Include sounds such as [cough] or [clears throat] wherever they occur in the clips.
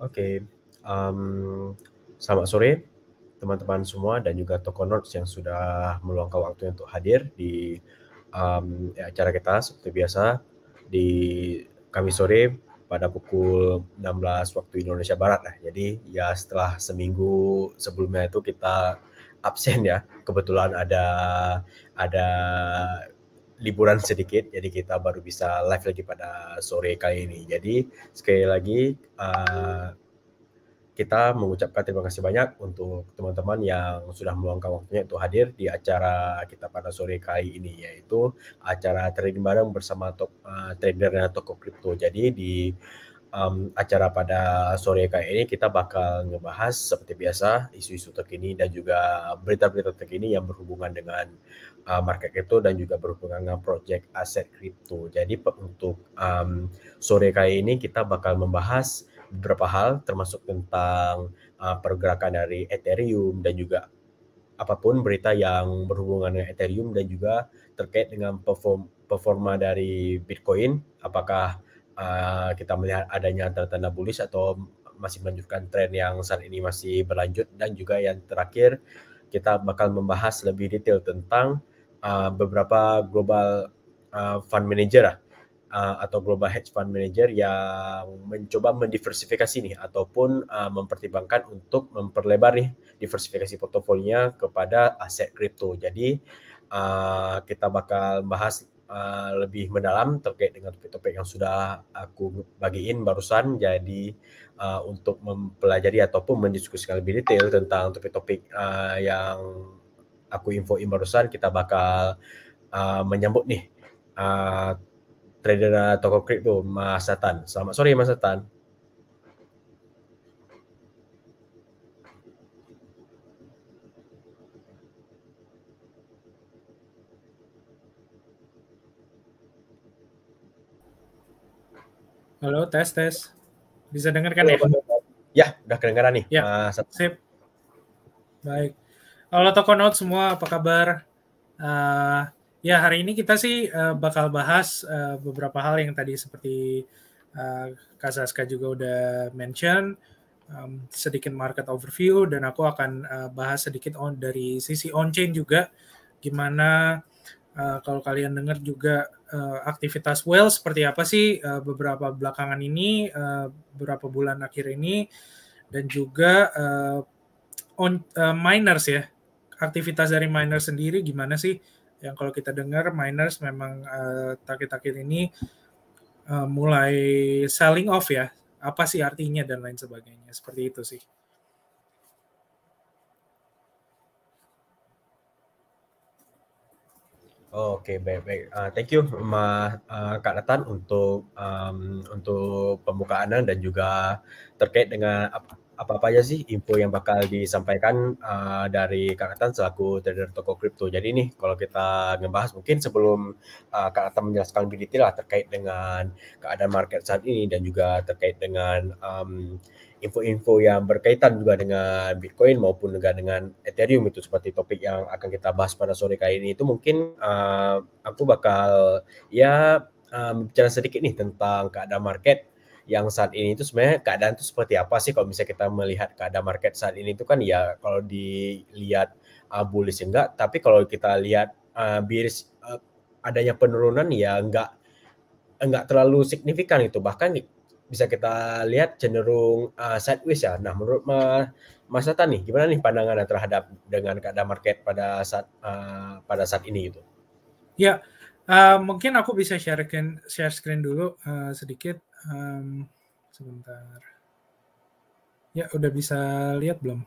Oke, okay. um, selamat sore teman-teman semua dan juga Notes yang sudah meluangkan waktu untuk hadir di um, ya, acara kita seperti biasa di kami sore pada pukul 16 waktu Indonesia Barat lah. Jadi ya setelah seminggu sebelumnya itu kita absen ya. Kebetulan ada ada liburan sedikit, jadi kita baru bisa live lagi pada sore kali ini. Jadi sekali lagi uh, kita mengucapkan terima kasih banyak untuk teman-teman yang sudah meluangkan waktunya untuk hadir di acara kita pada sore kali ini yaitu acara trading bareng bersama top, uh, eh, trader dan toko kripto. Jadi di um, acara pada sore kali ini kita bakal ngebahas seperti biasa isu-isu terkini dan juga berita-berita terkini yang berhubungan dengan uh, market itu dan juga berhubungan dengan project aset kripto. Jadi untuk um, sore kali ini kita bakal membahas beberapa hal termasuk tentang uh, pergerakan dari Ethereum dan juga apapun berita yang berhubungan dengan Ethereum dan juga terkait dengan perform performa dari Bitcoin apakah uh, kita melihat adanya tanda-tanda bullish atau masih melanjutkan tren yang saat ini masih berlanjut dan juga yang terakhir kita bakal membahas lebih detail tentang Uh, beberapa global uh, fund manager uh, atau global hedge fund manager yang mencoba mendiversifikasi nih ataupun uh, mempertimbangkan untuk memperlebar nih diversifikasi portofolinya kepada aset kripto. Jadi uh, kita bakal bahas uh, lebih mendalam terkait dengan topik-topik yang sudah aku bagiin barusan. Jadi uh, untuk mempelajari ataupun mendiskusikan lebih detail tentang topik-topik uh, yang aku info infoin barusan kita bakal uh, menyambut nih uh, trader uh, toko kripto Mas Satan. Selamat sore Mas Satan. Halo, tes tes. Bisa dengarkan ya? Ya, udah kedengaran nih. Ya. Uh, Sip. Baik. Halo Toko Note semua, apa kabar? Uh, ya hari ini kita sih uh, bakal bahas uh, beberapa hal yang tadi seperti uh, Kak Saska juga udah mention, um, sedikit market overview dan aku akan uh, bahas sedikit on dari sisi on-chain juga, gimana uh, kalau kalian dengar juga uh, aktivitas well seperti apa sih uh, beberapa belakangan ini, uh, beberapa bulan akhir ini, dan juga uh, on uh, miners ya aktivitas dari miners sendiri gimana sih? Yang kalau kita dengar miners memang uh, eh, takit ini uh, mulai selling off ya. Apa sih artinya dan lain sebagainya. Seperti itu sih. Oke okay, baik baik. Uh, thank you Ma, uh, Kak Nathan untuk um, untuk pembukaan dan juga terkait dengan apa-apa aja sih info yang bakal disampaikan uh, dari Kak Atan selaku trader toko kripto. Jadi nih kalau kita ngebahas mungkin sebelum uh, Kak Atan menjelaskan lebih detail lah terkait dengan keadaan market saat ini dan juga terkait dengan um, info-info yang berkaitan juga dengan Bitcoin maupun juga dengan Ethereum itu seperti topik yang akan kita bahas pada sore kali ini itu mungkin uh, aku bakal ya uh, bicara sedikit nih tentang keadaan market yang saat ini itu sebenarnya keadaan itu seperti apa sih kalau misalnya kita melihat keadaan market saat ini itu kan ya kalau dilihat uh, bullish ya enggak tapi kalau kita lihat uh, bearish uh, adanya penurunan ya enggak enggak terlalu signifikan itu bahkan bisa kita lihat cenderung uh, sideways ya. Nah, menurut Mas, Mas Tata nih, gimana nih pandangan terhadap dengan keadaan market pada saat uh, pada saat ini itu Ya, uh, mungkin aku bisa share screen, share screen dulu uh, sedikit Um, sebentar. Ya, udah bisa lihat belum?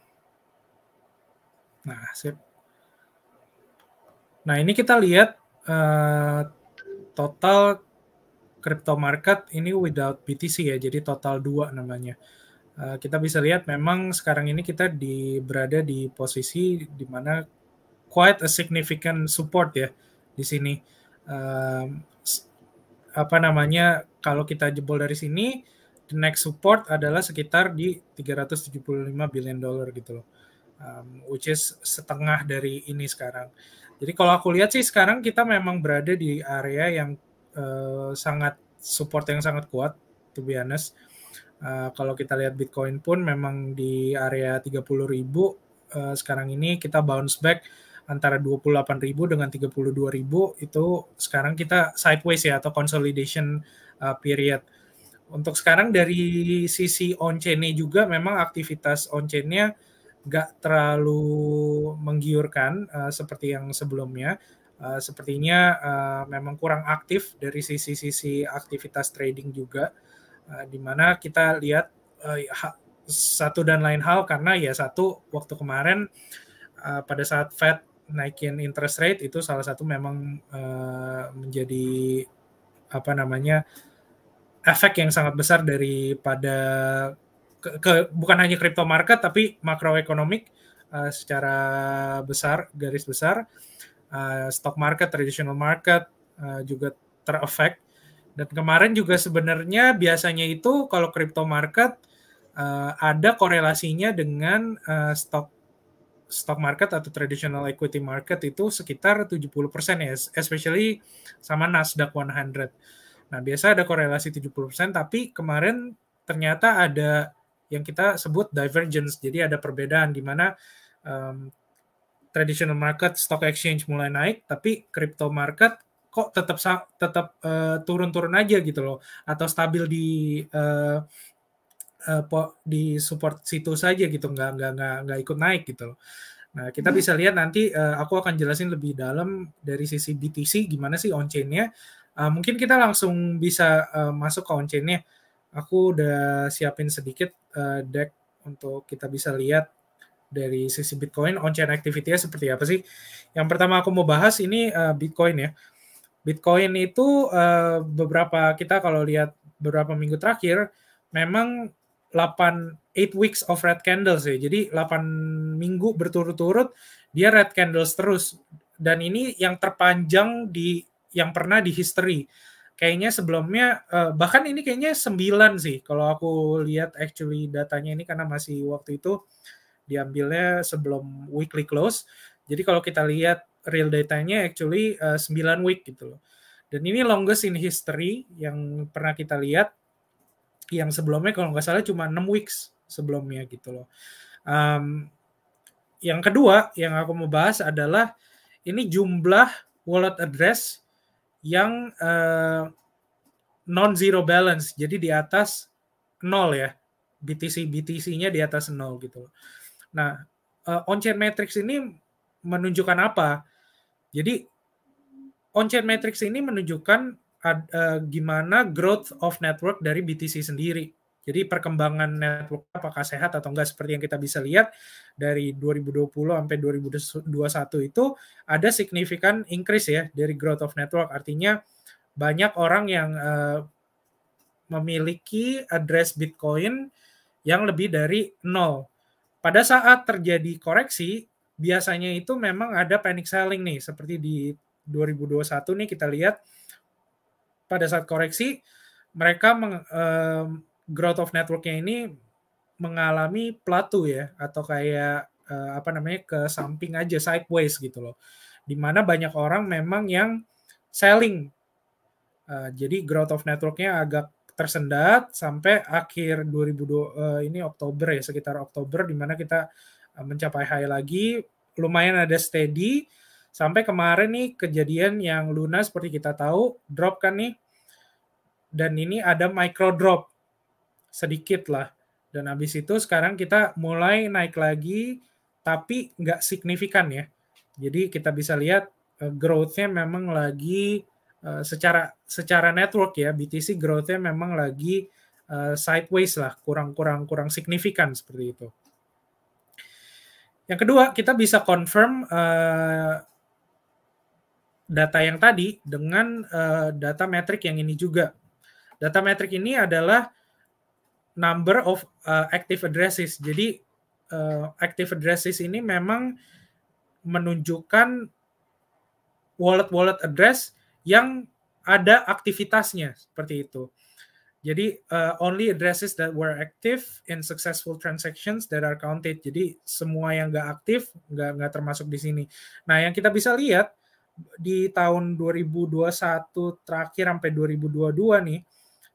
Nah, sip. Nah, ini kita lihat uh, total crypto market ini without BTC ya, jadi total 2 namanya. Uh, kita bisa lihat memang sekarang ini kita di, berada di posisi di mana quite a significant support ya di sini. Um, apa namanya kalau kita jebol dari sini the next support adalah sekitar di 375 billion dollar gitu loh um, which is setengah dari ini sekarang jadi kalau aku lihat sih sekarang kita memang berada di area yang uh, sangat support yang sangat kuat to be honest uh, kalau kita lihat Bitcoin pun memang di area 30.000 ribu uh, sekarang ini kita bounce back antara 28.000 dengan 32.000 itu sekarang kita sideways ya atau consolidation uh, period. Untuk sekarang dari sisi on chain juga memang aktivitas on-chain-nya nggak terlalu menggiurkan uh, seperti yang sebelumnya. Uh, sepertinya uh, memang kurang aktif dari sisi-sisi aktivitas trading juga, uh, di mana kita lihat uh, ya, satu dan lain hal karena ya satu waktu kemarin uh, pada saat Fed naikin interest rate itu salah satu memang uh, menjadi apa namanya efek yang sangat besar daripada ke, ke bukan hanya crypto market tapi makroekonomik uh, secara besar garis besar uh, stock market traditional market uh, juga terefek dan kemarin juga sebenarnya biasanya itu kalau crypto market uh, ada korelasinya dengan uh, stock stock market atau traditional equity market itu sekitar 70% ya, especially sama Nasdaq 100. Nah, biasa ada korelasi 70%, tapi kemarin ternyata ada yang kita sebut divergence, jadi ada perbedaan di mana um, traditional market stock exchange mulai naik, tapi crypto market kok tetap tetap uh, eh, turun-turun aja gitu loh, atau stabil di uh, uh, di support situ saja gitu nggak nggak nggak nggak ikut naik gitu loh. Nah kita hmm. bisa lihat nanti uh, aku akan jelasin lebih dalam dari sisi BTC gimana sih on chainnya. Uh, eh, mungkin kita langsung bisa uh, masuk ke on chainnya. Aku udah siapin sedikit uh, deck untuk kita bisa lihat dari sisi Bitcoin on chain activity-nya seperti apa sih? Yang pertama aku mau bahas ini uh, Bitcoin ya. Bitcoin itu uh, beberapa kita kalau lihat beberapa minggu terakhir memang 8 8 weeks of red candles ya. Jadi 8 minggu berturut-turut dia red candles terus dan ini yang terpanjang di yang pernah di history. Kayaknya sebelumnya uh, bahkan ini kayaknya 9 sih kalau aku lihat actually datanya ini karena masih waktu itu diambilnya sebelum weekly close. Jadi kalau kita lihat real datanya actually uh, eh, 9 week gitu loh. Dan ini longest in history yang pernah kita lihat yang sebelumnya kalau nggak salah cuma 6 weeks sebelumnya gitu loh. Um, yang kedua yang aku mau bahas adalah ini jumlah wallet address yang uh, eh, non zero balance jadi di atas nol ya BTC BTC-nya di atas nol gitu Nah uh, eh, on chain matrix ini menunjukkan apa? Jadi on chain matrix ini menunjukkan ad, uh, gimana growth of network dari BTC sendiri. Jadi perkembangan network apakah sehat atau enggak seperti yang kita bisa lihat dari 2020 sampai 2021 itu ada signifikan increase ya dari growth of network. Artinya banyak orang yang uh, memiliki address Bitcoin yang lebih dari nol. Pada saat terjadi koreksi, biasanya itu memang ada panic selling nih, seperti di 2021 nih kita lihat pada saat koreksi mereka meng, um, growth of networknya ini mengalami plateau ya atau kayak uh, apa namanya ke samping aja sideways gitu loh dimana banyak orang memang yang selling uh, jadi growth of networknya agak tersendat sampai akhir 2002 uh, eh, ini Oktober ya sekitar Oktober dimana kita uh, mencapai high lagi lumayan ada steady sampai kemarin nih kejadian yang Luna seperti kita tahu drop kan nih dan ini ada micro drop sedikit lah. Dan habis itu sekarang kita mulai naik lagi, tapi nggak signifikan ya. Jadi kita bisa lihat uh, eh, growth memang lagi uh, secara secara network ya, BTC growthnya memang lagi uh, sideways lah, kurang-kurang kurang signifikan seperti itu. Yang kedua, kita bisa confirm uh, data yang tadi dengan uh, data metrik yang ini juga Data metric ini adalah number of uh, active addresses. Jadi uh, active addresses ini memang menunjukkan wallet-wallet address yang ada aktivitasnya seperti itu. Jadi uh, only addresses that were active in successful transactions that are counted. Jadi semua yang nggak aktif nggak nggak termasuk di sini. Nah yang kita bisa lihat di tahun 2021 terakhir sampai 2022 nih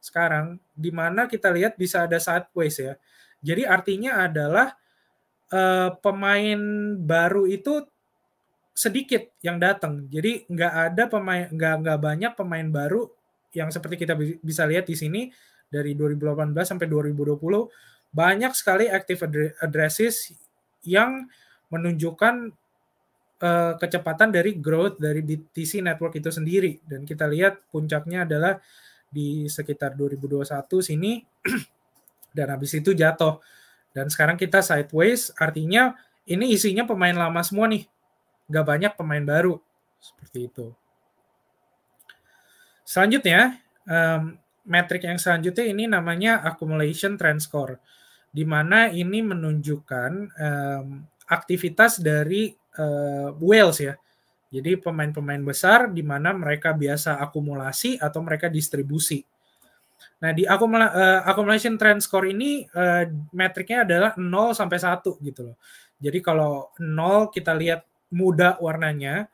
sekarang di mana kita lihat bisa ada sideways ya. Jadi artinya adalah uh, pemain baru itu sedikit yang datang. Jadi nggak ada pemain nggak nggak banyak pemain baru yang seperti kita bisa lihat di sini dari 2018 sampai 2020 banyak sekali active addresses yang menunjukkan uh, kecepatan dari growth dari BTC network itu sendiri dan kita lihat puncaknya adalah di sekitar 2021 sini [clears throat] dan habis itu jatuh. Dan sekarang kita sideways artinya ini isinya pemain lama semua nih. nggak banyak pemain baru. Seperti itu. Selanjutnya, um, metrik yang selanjutnya ini namanya accumulation trend score. Di mana ini menunjukkan um, aktivitas dari uh, eh, whales ya jadi pemain-pemain besar di mana mereka biasa akumulasi atau mereka distribusi. Nah, di akumula, uh, accumulation trend score ini uh, metriknya adalah 0 sampai 1 gitu loh. Jadi kalau 0 kita lihat muda warnanya,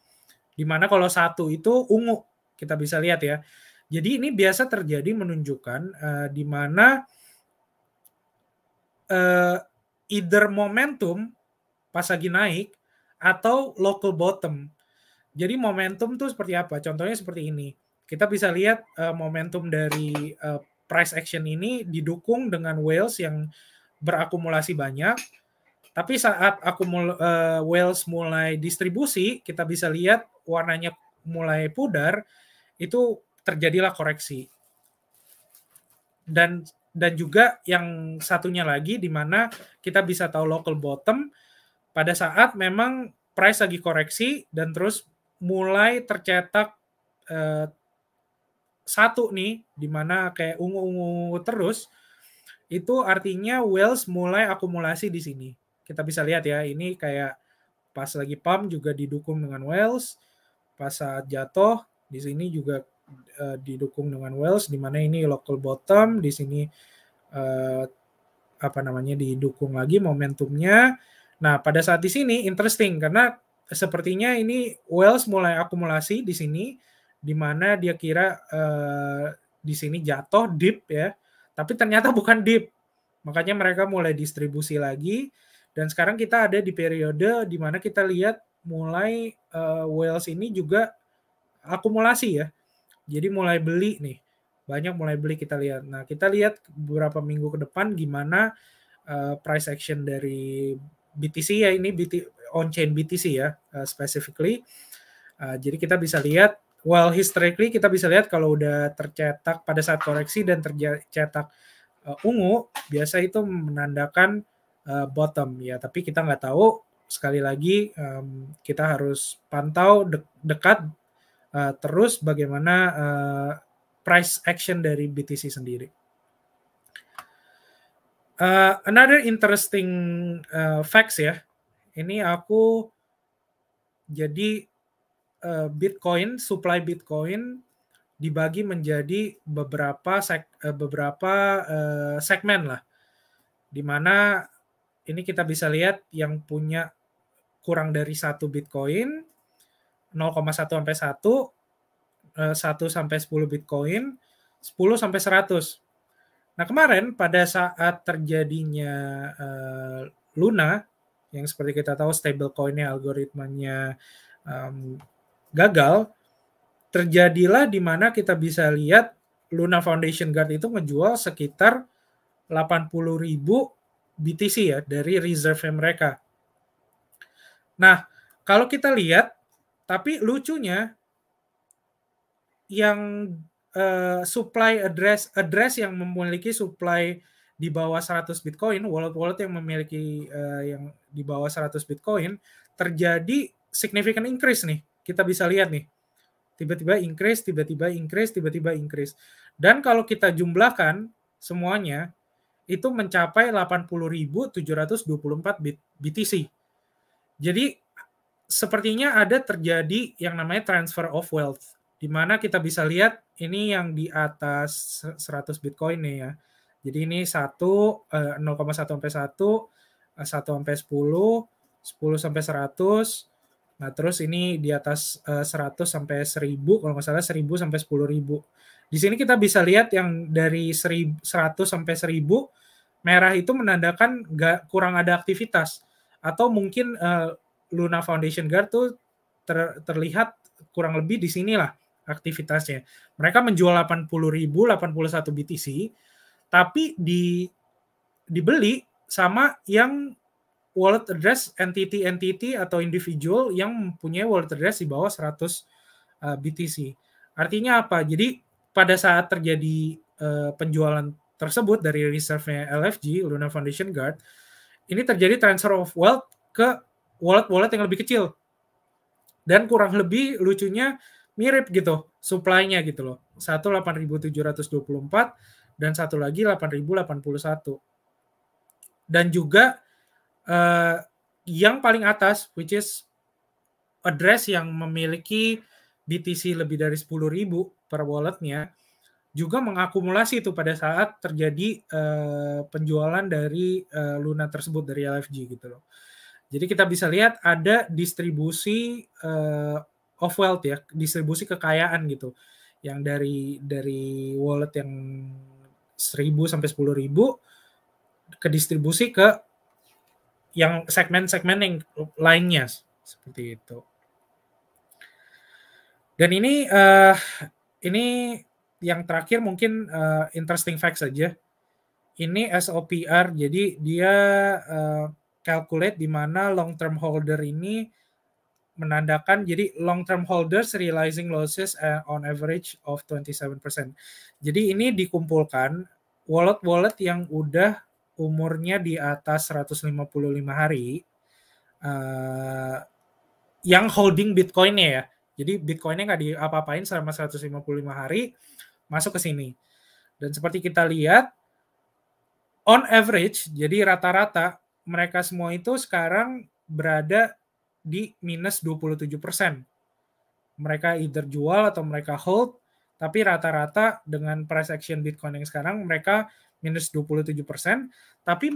di mana kalau 1 itu ungu, kita bisa lihat ya. Jadi ini biasa terjadi menunjukkan uh, di mana uh, either momentum pas lagi naik atau local bottom jadi momentum tuh seperti apa? Contohnya seperti ini. Kita bisa lihat uh, momentum dari uh, price action ini didukung dengan whales yang berakumulasi banyak. Tapi saat akumul uh, whales mulai distribusi, kita bisa lihat warnanya mulai pudar, itu terjadilah koreksi. Dan dan juga yang satunya lagi di mana kita bisa tahu local bottom pada saat memang price lagi koreksi dan terus mulai tercetak eh, satu nih di mana kayak ungu-ungu terus itu artinya wells mulai akumulasi di sini. Kita bisa lihat ya, ini kayak pas lagi pump juga didukung dengan wells pas saat jatuh di sini juga uh, didukung dengan wells di mana ini local bottom, di sini uh, apa namanya didukung lagi momentumnya. Nah, pada saat di sini interesting karena sepertinya ini Wells mulai akumulasi di sini di mana dia kira uh, di sini jatuh deep ya, tapi ternyata [laughs] bukan deep. Makanya mereka mulai distribusi lagi dan sekarang kita ada di periode di mana kita lihat mulai uh, Wells ini juga akumulasi ya. Jadi mulai beli nih. Banyak mulai beli kita lihat. Nah, kita lihat beberapa minggu ke depan gimana uh, price action dari BTC ya ini BTC on-chain BTC ya uh, specifically. Uh, jadi kita bisa lihat, well historically kita bisa lihat kalau udah tercetak pada saat koreksi dan tercetak uh, ungu, biasa itu menandakan uh, bottom ya. Tapi kita nggak tahu. Sekali lagi um, kita harus pantau de dekat uh, terus bagaimana uh, price action dari BTC sendiri. Uh, another interesting uh, facts ya ini aku jadi uh, Bitcoin supply Bitcoin dibagi menjadi beberapa seg eh, beberapa uh, segmen lah di mana ini kita bisa lihat yang punya kurang dari satu Bitcoin 0,1 sampai 1 1 sampai 10 Bitcoin 10 sampai 100 Nah kemarin pada saat terjadinya uh, Luna yang seperti kita tahu stablecoinnya algoritmanya um, gagal, terjadilah di mana kita bisa lihat Luna Foundation Guard itu menjual sekitar 80 ribu BTC ya dari reserve mereka. Nah, kalau kita lihat, tapi lucunya yang uh, supply address address yang memiliki supply di bawah 100 Bitcoin, wallet-wallet yang memiliki uh, yang di bawah 100 Bitcoin terjadi significant increase nih. Kita bisa lihat nih. Tiba-tiba increase, tiba-tiba increase, tiba-tiba increase. Dan kalau kita jumlahkan semuanya itu mencapai 80.724 BTC. Jadi sepertinya ada terjadi yang namanya transfer of wealth di mana kita bisa lihat ini yang di atas 100 Bitcoin nih ya jadi ini 1, 0,1 eh, sampai 1, 1 eh, sampai 10, 10 sampai 100, nah terus ini di atas 100 eh, sampai 1000, kalau nggak salah 1000 sampai 10.000. Di sini kita bisa lihat yang dari 100 sampai 1000, merah itu menandakan nggak kurang ada aktivitas. Atau mungkin uh, Luna Foundation Guard tuh ter, terlihat kurang lebih di sinilah aktivitasnya. Mereka menjual 80.000, 81 BTC, tapi di dibeli sama yang wallet address entity entity atau individual yang mempunyai wallet address di bawah 100 uh, BTC. Artinya apa? Jadi pada saat terjadi uh, penjualan tersebut dari reserve-nya LFG Luna Foundation Guard, ini terjadi transfer of wealth ke wallet-wallet yang lebih kecil. Dan kurang lebih lucunya mirip gitu supply-nya gitu loh. 18724 dan satu lagi 8081. Dan juga uh, yang paling atas which is address yang memiliki BTC lebih dari 10.000 per walletnya juga mengakumulasi itu pada saat terjadi uh, penjualan dari uh, Luna tersebut dari LFG gitu loh. Jadi kita bisa lihat ada distribusi uh, of wealth ya, distribusi kekayaan gitu yang dari dari wallet yang 1000 sampai 10.000 ke distribusi ke yang segmen-segmen yang lainnya seperti itu. Dan ini uh, ini yang terakhir mungkin uh, interesting fact saja. Ini SOPR jadi dia uh, calculate di mana long term holder ini menandakan jadi long term holders realizing losses uh, on average of 27%. Jadi ini dikumpulkan wallet-wallet yang udah umurnya di atas 155 hari uh, yang holding Bitcoinnya ya. Jadi Bitcoinnya nggak diapa-apain selama 155 hari masuk ke sini. Dan seperti kita lihat on average jadi rata-rata mereka semua itu sekarang berada di minus 27%. Mereka either jual atau mereka hold, tapi rata-rata dengan price action Bitcoin yang sekarang mereka minus 27%, tapi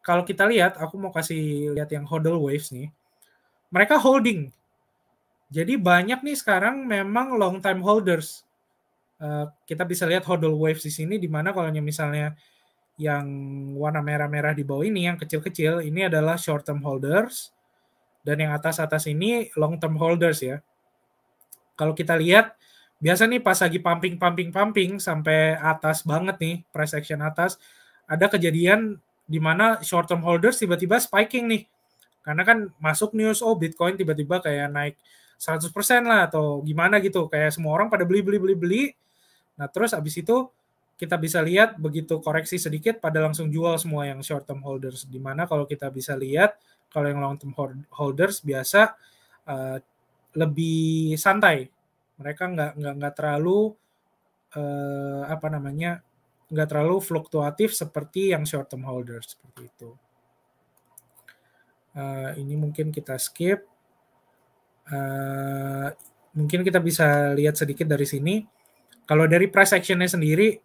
kalau kita lihat, aku mau kasih lihat yang hodl waves nih. Mereka holding. Jadi banyak nih sekarang memang long time holders. Uh, kita bisa lihat hodl waves di sini di mana kalau misalnya yang warna merah-merah di bawah ini yang kecil-kecil ini adalah short term holders. Dan yang atas-atas ini long term holders ya. Kalau kita lihat, biasa nih pas lagi pumping, pumping, pumping sampai atas banget nih, price action atas, ada kejadian di mana short term holders tiba-tiba spiking nih. Karena kan masuk news, oh Bitcoin tiba-tiba kayak naik 100% lah atau gimana gitu. Kayak semua orang pada beli, beli, beli, beli. Nah terus abis itu kita bisa lihat begitu koreksi sedikit pada langsung jual semua yang short term holders. Dimana kalau kita bisa lihat kalau yang long term holders biasa uh, lebih santai. Mereka nggak nggak nggak terlalu uh, apa namanya nggak terlalu fluktuatif seperti yang short term holders seperti itu. Uh, ini mungkin kita skip. Uh, mungkin kita bisa lihat sedikit dari sini. Kalau dari price actionnya sendiri,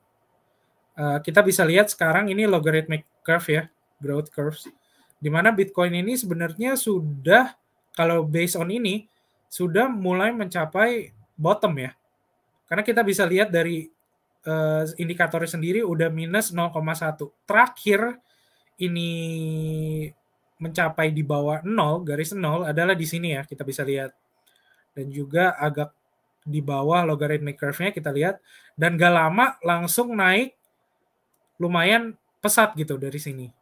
uh, kita bisa lihat sekarang ini logarithmic curve ya, growth curves di mana Bitcoin ini sebenarnya sudah kalau based on ini sudah mulai mencapai bottom ya. Karena kita bisa lihat dari uh, indikatornya sendiri udah minus 0,1. Terakhir ini mencapai di bawah 0, garis 0 adalah di sini ya, kita bisa lihat. Dan juga agak di bawah logarithmic curve-nya kita lihat. Dan gak lama langsung naik lumayan pesat gitu dari sini.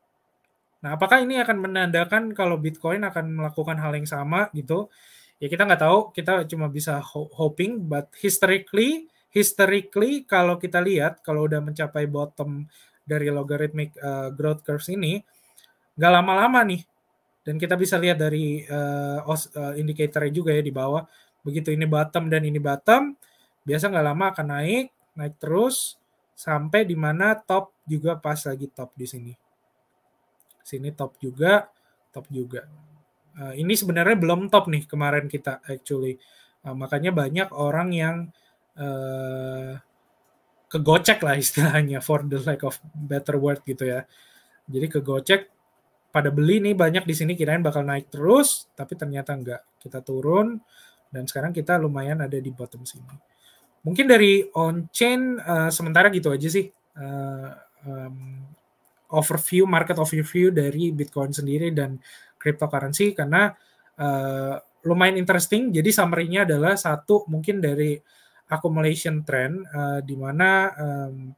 Nah, apakah ini akan menandakan kalau Bitcoin akan melakukan hal yang sama gitu? Ya kita nggak tahu, kita cuma bisa hoping, but historically, historically kalau kita lihat kalau udah mencapai bottom dari logarithmic uh, eh, growth curve ini, nggak lama-lama nih. Dan kita bisa lihat dari uh, os, uh, indikatornya juga ya di bawah. Begitu ini bottom dan ini bottom, biasa nggak lama akan naik, naik terus sampai di mana top juga pas lagi top di sini sini top juga, top juga. Uh, ini sebenarnya belum top nih kemarin kita actually. Uh, makanya banyak orang yang uh, kegocek lah istilahnya for the lack of better word gitu ya. Jadi kegocek pada beli nih banyak di sini kirain bakal naik terus, tapi ternyata enggak. Kita turun dan sekarang kita lumayan ada di bottom sini. Mungkin dari on chain uh, sementara gitu aja sih. Uh, um, overview market overview dari Bitcoin sendiri dan cryptocurrency karena uh, lumayan interesting. Jadi summary-nya adalah satu mungkin dari accumulation trend uh, di mana um,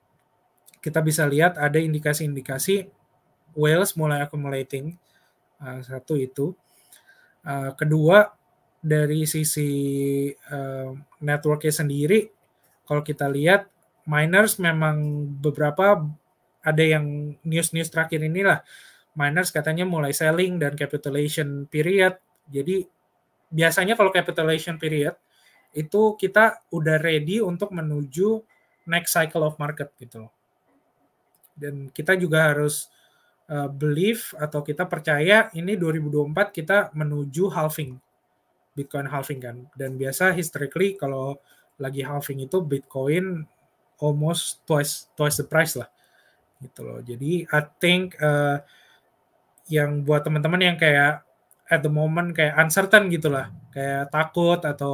kita bisa lihat ada indikasi-indikasi whales mulai accumulating uh, satu itu. Uh, kedua dari sisi uh, networknya sendiri kalau kita lihat miners memang beberapa ada yang news-news terakhir inilah miners katanya mulai selling dan capitulation period. Jadi biasanya kalau capitulation period itu kita udah ready untuk menuju next cycle of market gitu. loh. Dan kita juga harus uh, believe atau kita percaya ini 2024 kita menuju halving. Bitcoin halving kan. Dan biasa historically kalau lagi halving itu Bitcoin almost twice twice the price lah gitu loh. Jadi I think uh, yang buat teman-teman yang kayak at the moment kayak uncertain gitu lah, kayak takut atau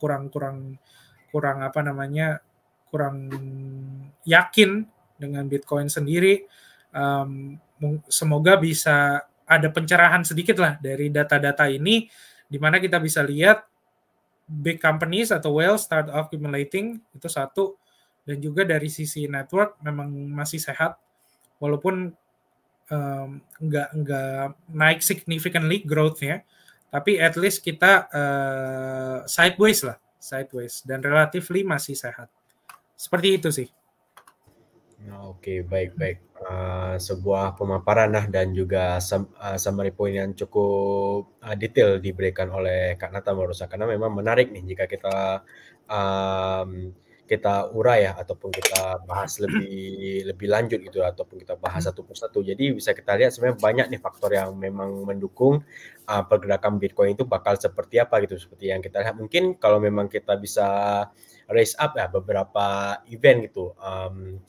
kurang-kurang eh, uh, kurang apa namanya kurang yakin dengan Bitcoin sendiri, um, semoga bisa ada pencerahan sedikit lah dari data-data ini, di mana kita bisa lihat big companies atau whales start accumulating itu satu dan juga dari sisi network memang masih sehat walaupun um, nggak nggak naik significantly growthnya, tapi at least kita uh, sideways lah sideways dan relatively masih sehat seperti itu sih nah, Oke, okay, baik-baik. Uh, eh, sebuah pemaparan nah dan juga sum, uh, eh, summary point yang cukup uh, detail diberikan oleh Kak Nata Marusa karena memang menarik nih jika kita um, kita urai ya ataupun kita bahas lebih lebih lanjut gitu ataupun kita bahas hmm. satu persatu. Jadi bisa kita lihat sebenarnya banyak nih faktor yang memang mendukung uh, pergerakan Bitcoin itu bakal seperti apa gitu seperti yang kita lihat mungkin kalau memang kita bisa raise up ya beberapa event gitu. Um,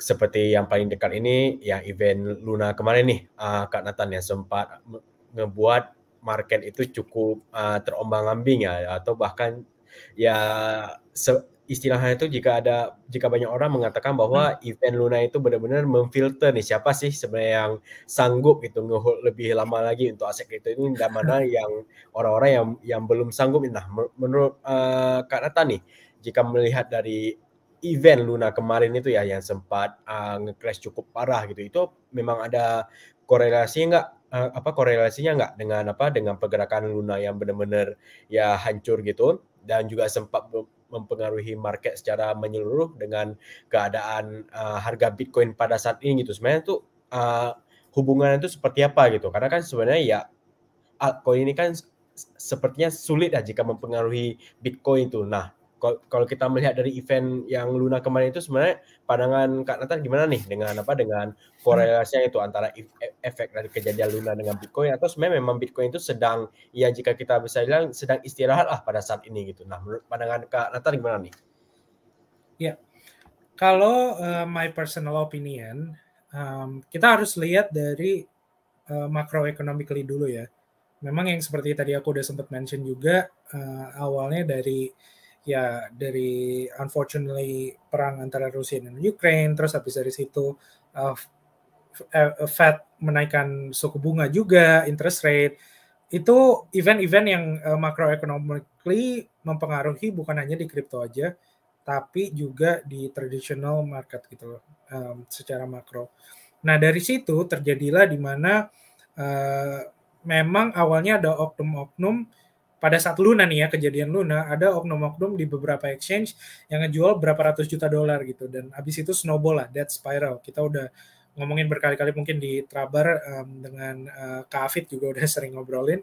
seperti yang paling dekat ini ya event Luna kemarin nih uh, Kak Nathan yang sempat ngebuat market itu cukup uh, terombang-ambing ya atau bahkan ya istilahnya itu jika ada jika banyak orang mengatakan bahwa hmm. event Luna itu benar-benar memfilter nih siapa sih sebenarnya yang sanggup gitu ngehold lebih lama lagi untuk aset kripto ini dan [laughs] mana yang orang-orang yang yang belum sanggup nah menurut uh, Kak Nata nih jika melihat dari event Luna kemarin itu ya yang sempat uh, nge-crash cukup parah gitu itu memang ada korelasi enggak uh, eh, apa korelasinya enggak dengan apa dengan pergerakan Luna yang benar-benar ya hancur gitu dan juga sempat mempengaruhi market secara menyeluruh dengan keadaan uh, harga Bitcoin pada saat ini gitu. Sebenarnya tuh uh, hubungan itu seperti apa gitu. Karena kan sebenarnya ya altcoin ini kan sepertinya sulit ya jika mempengaruhi Bitcoin itu. Nah, kalau kita melihat dari event yang Luna kemarin itu sebenarnya pandangan Kak Nathan gimana nih dengan apa dengan korelasinya itu antara efek dari kejadian Luna dengan Bitcoin atau sebenarnya memang Bitcoin itu sedang ya jika kita bisa bilang sedang istirahat lah pada saat ini gitu. Nah, menurut pandangan Kak Nathan gimana nih? Ya. Kalau uh, my personal opinion, um, kita harus lihat dari uh, eh, macroeconomically dulu ya. Memang yang seperti tadi aku udah sempat mention juga uh, awalnya dari ya dari unfortunately perang antara Rusia dan Ukraine terus habis dari situ uh, uh Fed menaikkan suku bunga juga interest rate itu event-event yang uh, macroeconomically mempengaruhi bukan hanya di kripto aja tapi juga di traditional market gitu loh um, secara makro. Nah dari situ terjadilah di mana uh, memang awalnya ada oknum-oknum pada saat Luna nih ya kejadian Luna ada oknum-oknum di beberapa exchange yang ngejual berapa ratus juta dolar gitu dan abis itu snowball lah that spiral kita udah ngomongin berkali-kali mungkin di Trabar um, dengan uh, eh, Kafit juga udah [laughs] sering ngobrolin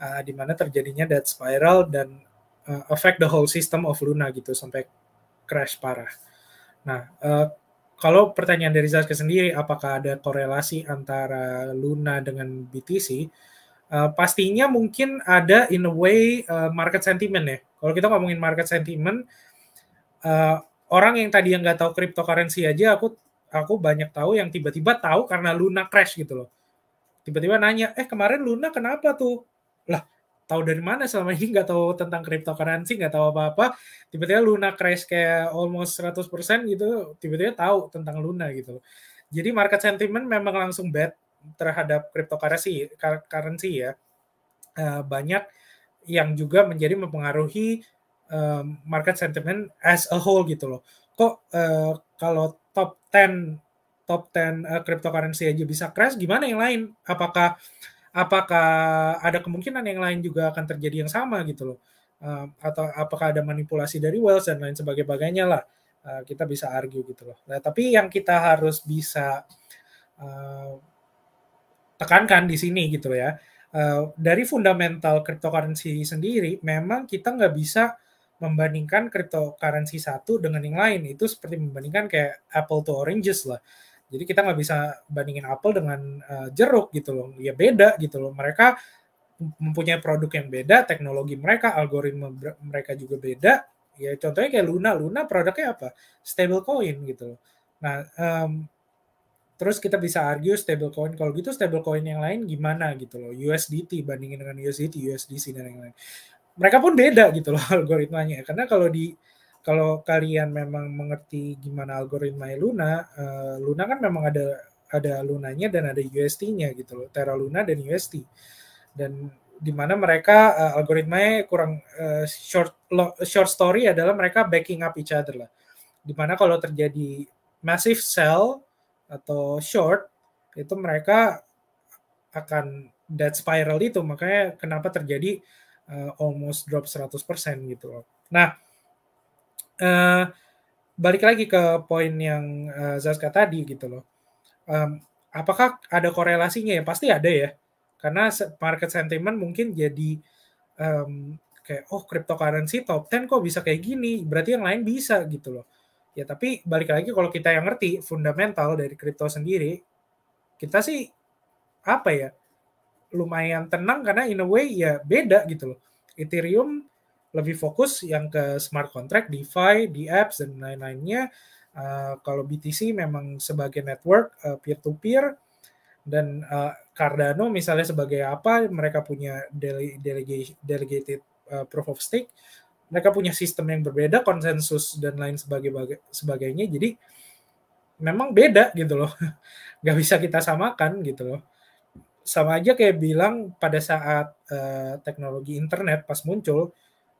uh, di mana terjadinya that spiral dan uh, affect the whole system of Luna gitu sampai crash parah. Nah, uh, kalau pertanyaan dari Zaska sendiri apakah ada korelasi antara Luna dengan BTC? Eh, pastinya mungkin ada in a way uh, market sentiment ya. Kalau kita ngomongin market sentiment, uh, orang yang tadi yang nggak tahu cryptocurrency aja, aku aku banyak tahu yang tiba-tiba tahu karena Luna crash gitu loh. Tiba-tiba nanya, eh kemarin Luna kenapa tuh? Lah, tahu dari mana selama ini nggak tahu tentang cryptocurrency, nggak tahu apa-apa. Tiba-tiba Luna crash kayak almost 100% gitu, tiba-tiba tahu tentang Luna gitu. Jadi market sentiment memang langsung bad terhadap cryptocurrency currency ya eh, banyak yang juga menjadi mempengaruhi eh, market sentiment as a whole gitu loh. Kok eh, kalau top 10 top 10 uh, cryptocurrency aja bisa crash, gimana yang lain? Apakah apakah ada kemungkinan yang lain juga akan terjadi yang sama gitu loh? atau apakah ada manipulasi dari Wells dan lain sebagainya lah. Uh, kita bisa argue gitu loh. Nah, tapi yang kita harus bisa uh, tekankan di sini gitu ya. Uh, dari fundamental cryptocurrency sendiri, memang kita nggak bisa membandingkan cryptocurrency satu dengan yang lain. Itu seperti membandingkan kayak apple to oranges lah. Jadi kita nggak bisa bandingin apple dengan uh, jeruk gitu loh. Ya beda gitu loh. Mereka mempunyai produk yang beda, teknologi mereka, algoritma mereka juga beda. Ya contohnya kayak Luna. Luna produknya apa? Stablecoin gitu loh. Nah, um, Terus kita bisa argue stablecoin kalau gitu stablecoin yang lain gimana gitu loh. USDT bandingin dengan USDT, USDC dan yang lain. Mereka pun beda gitu loh [laughs] algoritmanya. Karena kalau di kalau kalian memang mengerti gimana algoritma Luna, uh, Luna kan memang ada ada Lunanya dan ada UST-nya gitu loh, Terra Luna dan UST. Dan di mana mereka uh, algoritmanya kurang uh, short lo, short story adalah mereka backing up each other lah. Di mana kalau terjadi massive sell atau short itu mereka akan dead spiral itu makanya kenapa terjadi uh, almost drop 100% gitu loh. Nah, uh, balik lagi ke poin yang uh, eh, Zaska tadi gitu loh. Um, apakah ada korelasinya ya? Pasti ada ya. Karena market sentiment mungkin jadi um, kayak oh cryptocurrency top 10 kok bisa kayak gini, berarti yang lain bisa gitu loh. Ya tapi balik lagi kalau kita yang ngerti fundamental dari kripto sendiri, kita sih apa ya lumayan tenang karena in a way ya beda gitu loh. Ethereum lebih fokus yang ke smart contract, DeFi, di apps dan lain-lainnya. Uh, kalau BTC memang sebagai network eh, peer-to-peer dan uh, Cardano misalnya sebagai apa mereka punya dele delegated uh, proof of stake mereka punya sistem yang berbeda, konsensus dan lain sebagainya. Jadi memang beda gitu loh, [laughs] nggak bisa kita samakan gitu loh. Sama aja kayak bilang pada saat uh, teknologi internet pas muncul,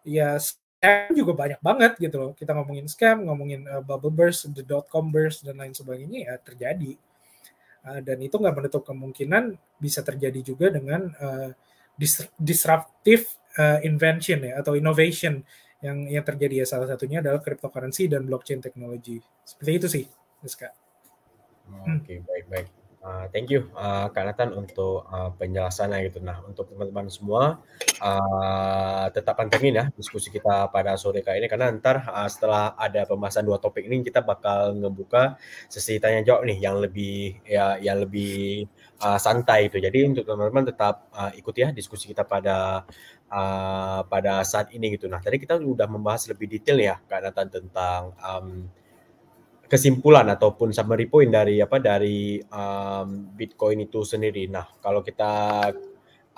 ya scam juga banyak banget gitu loh. Kita ngomongin scam, ngomongin uh, bubble burst, the dot com burst dan lain sebagainya ya terjadi. Uh, dan itu nggak menutup kemungkinan bisa terjadi juga dengan uh, disruptive uh, invention ya atau innovation yang yang terjadi ya salah satunya adalah cryptocurrency dan blockchain technology. Seperti itu sih, Oke, okay, baik-baik. Uh, thank you uh, Kak Nathan untuk uh, penjelasannya gitu. Nah untuk teman-teman semua uh, tetap pantengin ya diskusi kita pada sore kali ini karena ntar uh, setelah ada pembahasan dua topik ini kita bakal ngebuka sesi tanya jawab nih yang lebih ya yang lebih uh, santai itu. Jadi untuk teman-teman tetap uh, ikuti ya diskusi kita pada uh, pada saat ini gitu. Nah tadi kita sudah membahas lebih detail ya Kak Nathan tentang um, kesimpulan ataupun summary point dari apa dari um, Bitcoin itu sendiri. Nah, kalau kita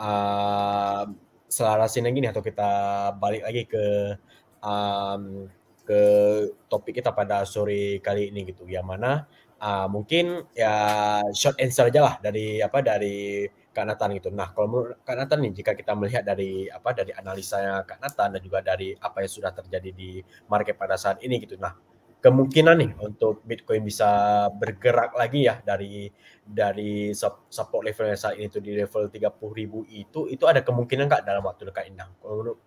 uh, selarasin lagi nih atau kita balik lagi ke um, ke topik kita pada sore kali ini gitu. ya mana uh, mungkin ya short answer aja lah dari apa dari Kak Nathan gitu. Nah, kalau menurut Kak Nathan nih jika kita melihat dari apa dari analisanya Kak Nathan dan juga dari apa yang sudah terjadi di market pada saat ini gitu. Nah, kemungkinan nih untuk Bitcoin bisa bergerak lagi ya dari dari support level yang saat ini itu di level 30.000 itu itu ada kemungkinan nggak dalam waktu dekat ini? Kalau menurut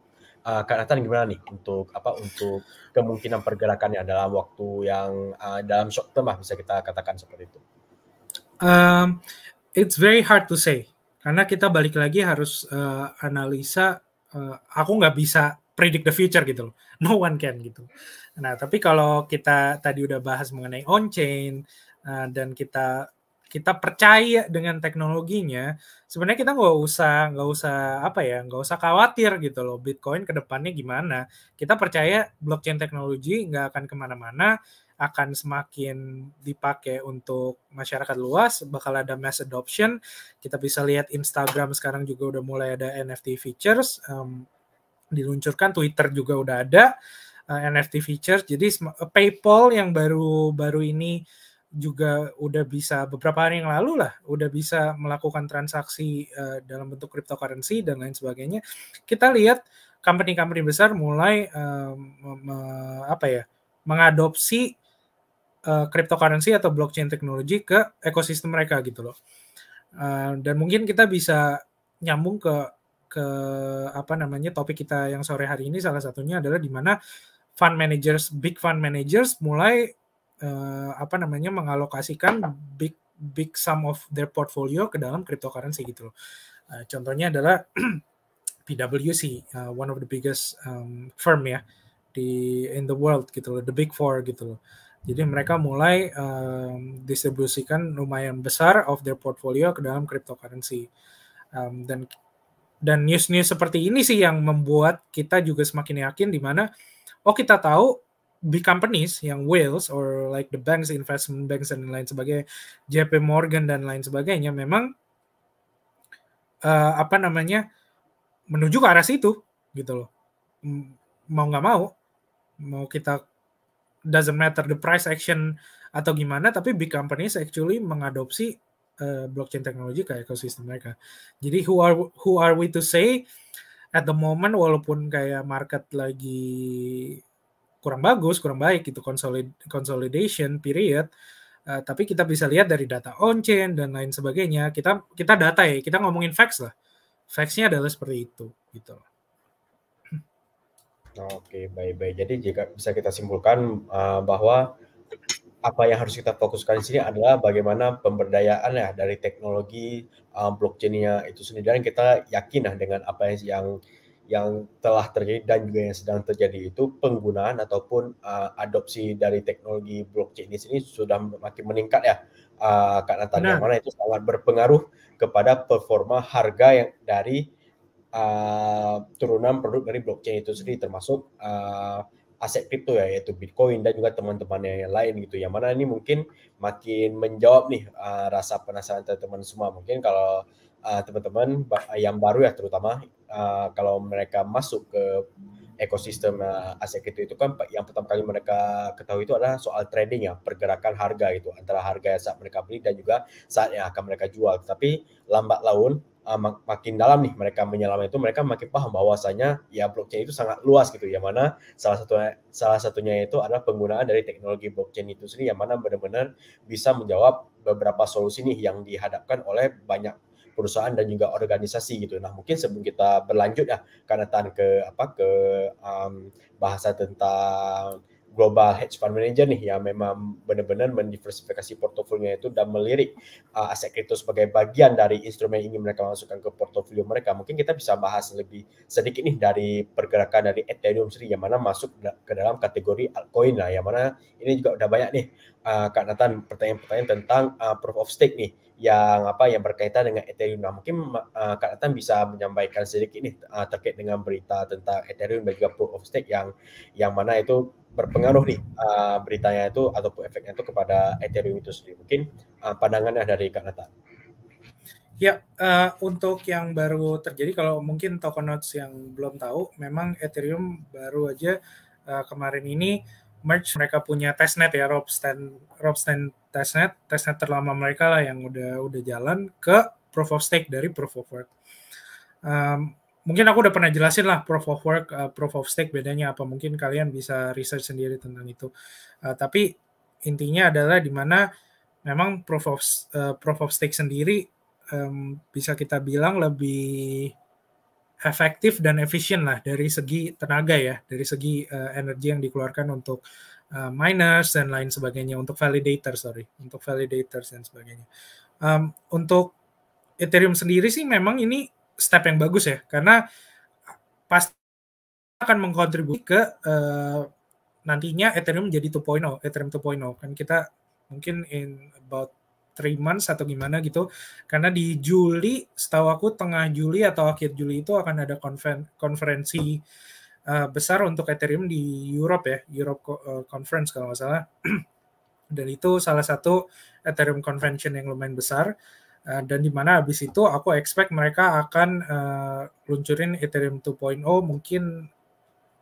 uh, Kak Nathan gimana nih untuk apa untuk kemungkinan pergerakannya dalam waktu yang uh, dalam short term lah bisa kita katakan seperti itu. Um, it's very hard to say karena kita balik lagi harus uh, analisa uh, aku nggak bisa predict the future gitu loh. [laughs] No one can gitu. Nah, tapi kalau kita tadi udah bahas mengenai on chain uh, eh, dan kita kita percaya dengan teknologinya, sebenarnya kita nggak usah nggak usah apa ya nggak usah khawatir gitu loh Bitcoin kedepannya gimana. Kita percaya blockchain teknologi nggak akan kemana-mana, akan semakin dipakai untuk masyarakat luas, bakal ada mass adoption. Kita bisa lihat Instagram sekarang juga udah mulai ada NFT features. Um, diluncurkan Twitter juga udah ada uh, eh, NFT features jadi eh, PayPal yang baru baru ini juga udah bisa beberapa hari yang lalu lah udah bisa melakukan transaksi uh, dalam bentuk cryptocurrency dan lain sebagainya kita lihat company-company besar mulai uh, me, apa ya mengadopsi uh, cryptocurrency atau blockchain teknologi ke ekosistem mereka gitu loh uh, dan mungkin kita bisa nyambung ke ke apa namanya topik kita yang sore hari ini salah satunya adalah di mana fund managers big fund managers mulai uh, apa namanya mengalokasikan big big sum of their portfolio ke dalam cryptocurrency gitu loh. Uh, contohnya adalah [clears throat] PwC, uh, eh, one of the biggest um, firm ya di in the world gitu loh, the big four gitu loh. Jadi mereka mulai um, distribusikan lumayan besar of their portfolio ke dalam cryptocurrency. Um, dan dan news-news seperti ini sih yang membuat kita juga semakin yakin di mana oh kita tahu big companies yang whales or like the banks, investment banks dan lain sebagainya, JP Morgan dan lain sebagainya memang uh, apa namanya menuju ke arah situ gitu loh. Mau nggak mau, mau kita doesn't matter the price action atau gimana, tapi big companies actually mengadopsi Eh, blockchain teknologi kayak ekosistem mereka. Jadi who are who are we to say at the moment walaupun kayak market lagi kurang bagus, kurang baik itu consolid, consolidation period Uh, tapi kita bisa lihat dari data on chain dan lain sebagainya kita kita data ya kita ngomongin facts lah factsnya adalah seperti itu gitu Oke, Oke, baik-baik. Jadi jika bisa kita simpulkan uh, bahwa apa yang harus kita fokuskan di sini adalah bagaimana pemberdayaan ya dari teknologi um, blockchainnya itu sendiri dan kita yakin nah dengan apa yang yang telah terjadi dan juga yang sedang terjadi itu penggunaan ataupun uh, adopsi dari teknologi blockchain di sini sudah makin meningkat ya uh, karena tadi nah. mana itu sangat berpengaruh kepada performa harga yang dari uh, turunan produk dari blockchain itu sendiri termasuk uh, aset kripto ya yaitu Bitcoin dan juga teman-temannya yang lain gitu yang mana ini mungkin makin menjawab nih uh, rasa penasaran teman-teman semua mungkin kalau uh, teman-teman yang baru ya terutama uh, kalau mereka masuk ke ekosistem uh, aset kripto itu kan yang pertama kali mereka ketahui itu adalah soal trading ya pergerakan harga itu antara harga yang saat mereka beli dan juga saat yang akan mereka jual tapi lambat laun Eh, mak makin dalam nih mereka menyelam itu mereka makin paham bahwasanya ya blockchain itu sangat luas gitu ya mana salah satunya salah satunya itu adalah penggunaan dari teknologi blockchain itu sendiri yang mana benar-benar bisa menjawab beberapa solusi nih yang dihadapkan oleh banyak perusahaan dan juga organisasi gitu. Nah, mungkin sebelum kita berlanjut ya karena tahan ke apa ke um, bahasa tentang global hedge fund manager nih yang memang benar-benar mendiversifikasi portofolionya itu dan melirik uh, aset kripto sebagai bagian dari instrumen yang ingin mereka masukkan ke portofolio mereka. Mungkin kita bisa bahas lebih sedikit nih dari pergerakan dari Ethereum sendiri yang mana masuk ke dalam kategori altcoin lah yang mana ini juga udah banyak nih uh, Kak Nathan pertanyaan-pertanyaan tentang uh, proof of stake nih yang apa yang berkaitan dengan Ethereum. Nah, mungkin uh, Kak Nathan bisa menyampaikan sedikit nih uh, terkait dengan berita tentang Ethereum dan juga proof of stake yang yang mana itu berpengaruh nih uh, beritanya itu ataupun efeknya itu kepada Ethereum itu sendiri. Mungkin uh, pandangannya dari Kak Nata. Ya, uh, untuk yang baru terjadi, kalau mungkin token notes yang belum tahu, memang Ethereum baru aja uh, kemarin ini merge mereka punya testnet ya, Robstand, Robstand testnet, testnet terlama mereka lah yang udah udah jalan ke proof of stake dari proof of work. Um, mungkin aku udah pernah jelasin lah proof of work, uh, proof of stake bedanya apa. Mungkin kalian bisa research sendiri tentang itu. Uh, tapi intinya adalah di mana memang proof of uh, proof of stake sendiri um, bisa kita bilang lebih efektif dan efisien lah dari segi tenaga ya, dari segi uh, energi yang dikeluarkan untuk uh, miners dan lain sebagainya, untuk validator sorry, untuk validators dan sebagainya. Um, untuk Ethereum sendiri sih memang ini step yang bagus ya karena pasti akan mengkontribusi ke uh, nantinya Ethereum menjadi 2.0, Ethereum 2.0 kan kita mungkin in about three months atau gimana gitu. Karena di Juli, setahu aku tengah Juli atau akhir Juli itu akan ada konven konferensi uh, besar untuk Ethereum di Europe ya, Europe uh, Conference kalau nggak salah. [clears throat] Dan itu salah satu Ethereum Convention yang lumayan besar. Eh, dan di mana habis itu aku expect mereka akan uh, luncurin Ethereum 2.0 mungkin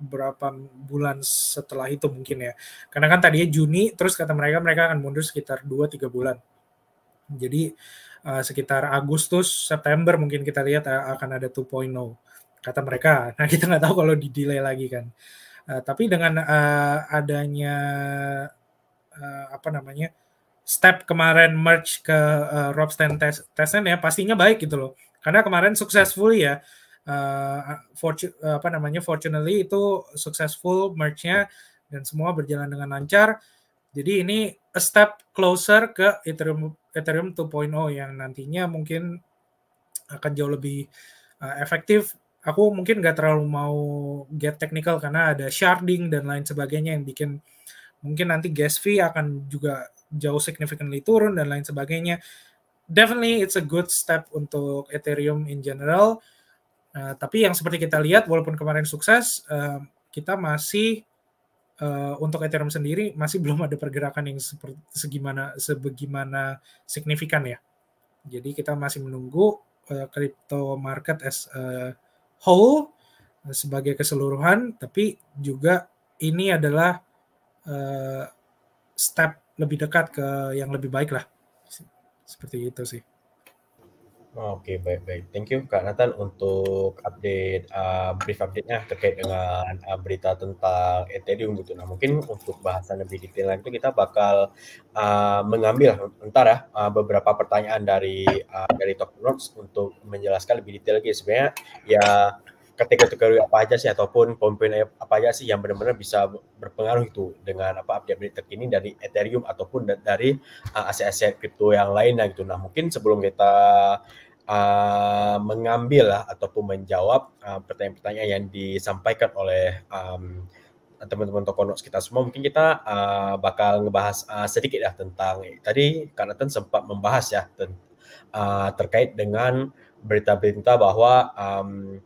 berapa bulan setelah itu mungkin ya. Karena kan tadinya Juni, terus kata mereka mereka akan mundur sekitar 2-3 bulan. Jadi uh, sekitar Agustus, September mungkin kita lihat akan ada 2.0 kata mereka. [laughs] Nah kita nggak tahu kalau di delay lagi kan. Uh, tapi dengan uh, adanya uh, apa namanya step kemarin merge ke uh, eh, Robsten tes ya pastinya baik gitu loh. Karena kemarin successful ya uh, eh, fortune, eh, apa namanya fortunately itu successful merge-nya dan semua berjalan dengan lancar. Jadi ini a step closer ke Ethereum Ethereum 2.0 yang nantinya mungkin akan jauh lebih uh, efektif. Aku mungkin nggak terlalu mau get technical karena ada sharding dan lain sebagainya yang bikin mungkin nanti gas fee akan juga jauh significantly turun dan lain sebagainya. Definitely it's a good step untuk Ethereum in general. Uh, tapi yang seperti kita lihat walaupun kemarin sukses, uh, kita masih uh, untuk Ethereum sendiri masih [laughs] belum ada pergerakan yang seperti segimana sebagaimana signifikan ya. Jadi kita masih menunggu uh, crypto market as a whole sebagai keseluruhan, tapi juga ini adalah uh, step lebih dekat ke yang lebih baik lah. Seperti itu sih. Oke, okay, baik-baik. Thank you Kak Nathan untuk update uh, brief update-nya terkait dengan uh, berita tentang Ethereum gitu. Nah, mungkin untuk bahasan lebih detail itu kita bakal uh, mengambil entar ya uh, beberapa pertanyaan dari uh, dari Top Notes untuk menjelaskan lebih detail lagi sebenarnya ya kategori apa aja sih ataupun pemimpin apa aja sih yang benar-benar bisa berpengaruh itu dengan apa update-update terkini dari Ethereum ataupun dari uh, aset-aset kripto yang lainnya gitu. Nah, mungkin sebelum kita uh, mengambil uh, ataupun menjawab pertanyaan uh, pertanyaan-pertanyaan yang disampaikan oleh um, teman-teman Tokonox kita semua mungkin kita uh, bakal ngebahas uh, sedikit ya tentang eh, tadi karena Kanatan sempat membahas ya ten, uh, terkait dengan berita-berita bahwa um,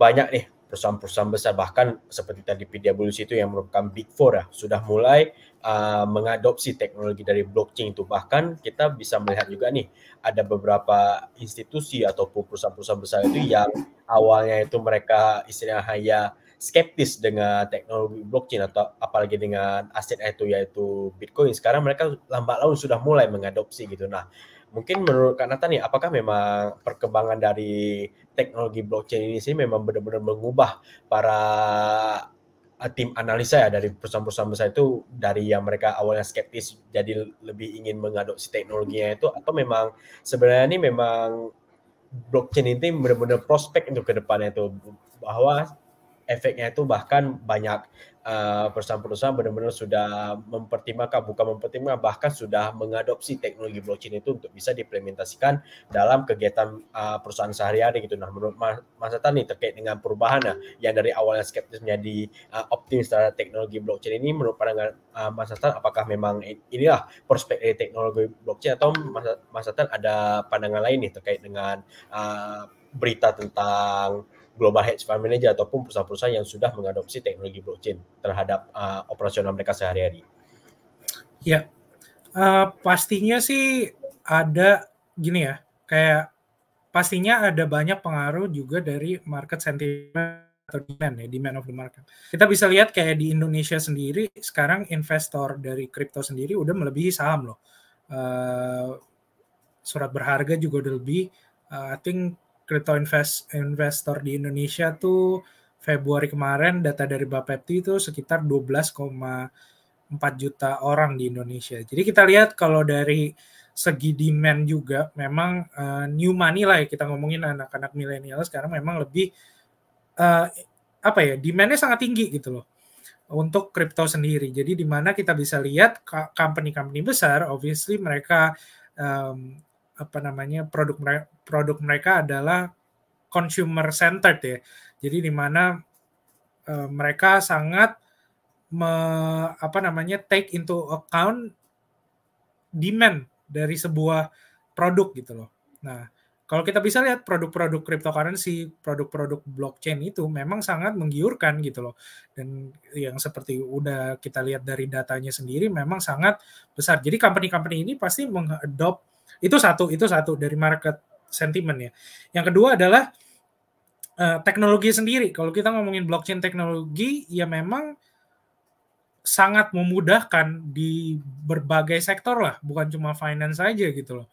banyak nih perusahaan-perusahaan besar bahkan seperti tadi PwC itu yang merupakan big four ya sudah mulai uh, mengadopsi teknologi dari blockchain itu bahkan kita bisa melihat juga nih ada beberapa institusi ataupun perusahaan-perusahaan besar itu yang awalnya itu mereka istilahnya hanya skeptis dengan teknologi blockchain atau apalagi dengan aset itu yaitu Bitcoin sekarang mereka lambat laun sudah mulai mengadopsi gitu nah Mungkin menurut Kak Nathan ya, apakah memang perkembangan dari teknologi blockchain ini sih memang benar-benar mengubah para eh, tim analisa ya dari perusahaan-perusahaan besar itu dari yang mereka awalnya skeptis jadi lebih ingin mengadopsi teknologinya itu atau memang sebenarnya ini memang blockchain ini benar-benar prospek untuk kedepannya itu bahwa efeknya itu bahkan banyak eh, perusahaan-perusahaan benar-benar sudah mempertimbangkan bukan mempertimbangkan bahkan sudah mengadopsi teknologi blockchain itu untuk bisa diimplementasikan dalam kegiatan uh, perusahaan sehari-hari gitu. Nah, menurut Mas, Mas Tani terkait dengan perubahan nah, yang dari awalnya skeptis menjadi uh, eh, optimis terhadap teknologi blockchain ini menurut pandangan uh, Mas Tani apakah memang inilah prospek dari teknologi blockchain atau Mas, Mas Tani ada pandangan lain nih terkait dengan uh, berita tentang global hedge fund manager ataupun perusahaan-perusahaan yang sudah mengadopsi teknologi blockchain terhadap uh, operasional mereka sehari-hari? Ya, uh, pastinya sih ada gini ya, kayak pastinya ada banyak pengaruh juga dari market sentiment atau demand ya, demand of the market. Kita bisa lihat kayak di Indonesia sendiri sekarang investor dari kripto sendiri udah melebihi saham loh. Uh, surat berharga juga udah lebih uh, I think crypto invest investor di Indonesia tuh Februari kemarin data dari Bapepti itu sekitar 12,4 juta orang di Indonesia. Jadi kita lihat kalau dari segi demand juga memang uh, new money lah ya kita ngomongin anak-anak milenial sekarang memang lebih uh, apa ya demandnya sangat tinggi gitu loh untuk kripto sendiri. Jadi di mana kita bisa lihat company-company besar, obviously mereka um, apa namanya produk produk mereka adalah consumer centered ya. Jadi di mana uh, mereka sangat me, apa namanya take into account demand dari sebuah produk gitu loh. Nah, kalau kita bisa lihat produk-produk cryptocurrency, produk-produk blockchain itu memang sangat menggiurkan gitu loh. Dan yang seperti udah kita lihat dari datanya sendiri memang sangat besar. Jadi company-company ini pasti mengadopt itu satu, itu satu dari market sentimen ya. Yang kedua adalah uh, teknologi sendiri. Kalau kita ngomongin blockchain teknologi, ya memang sangat memudahkan di berbagai sektor lah, bukan cuma finance saja gitu loh.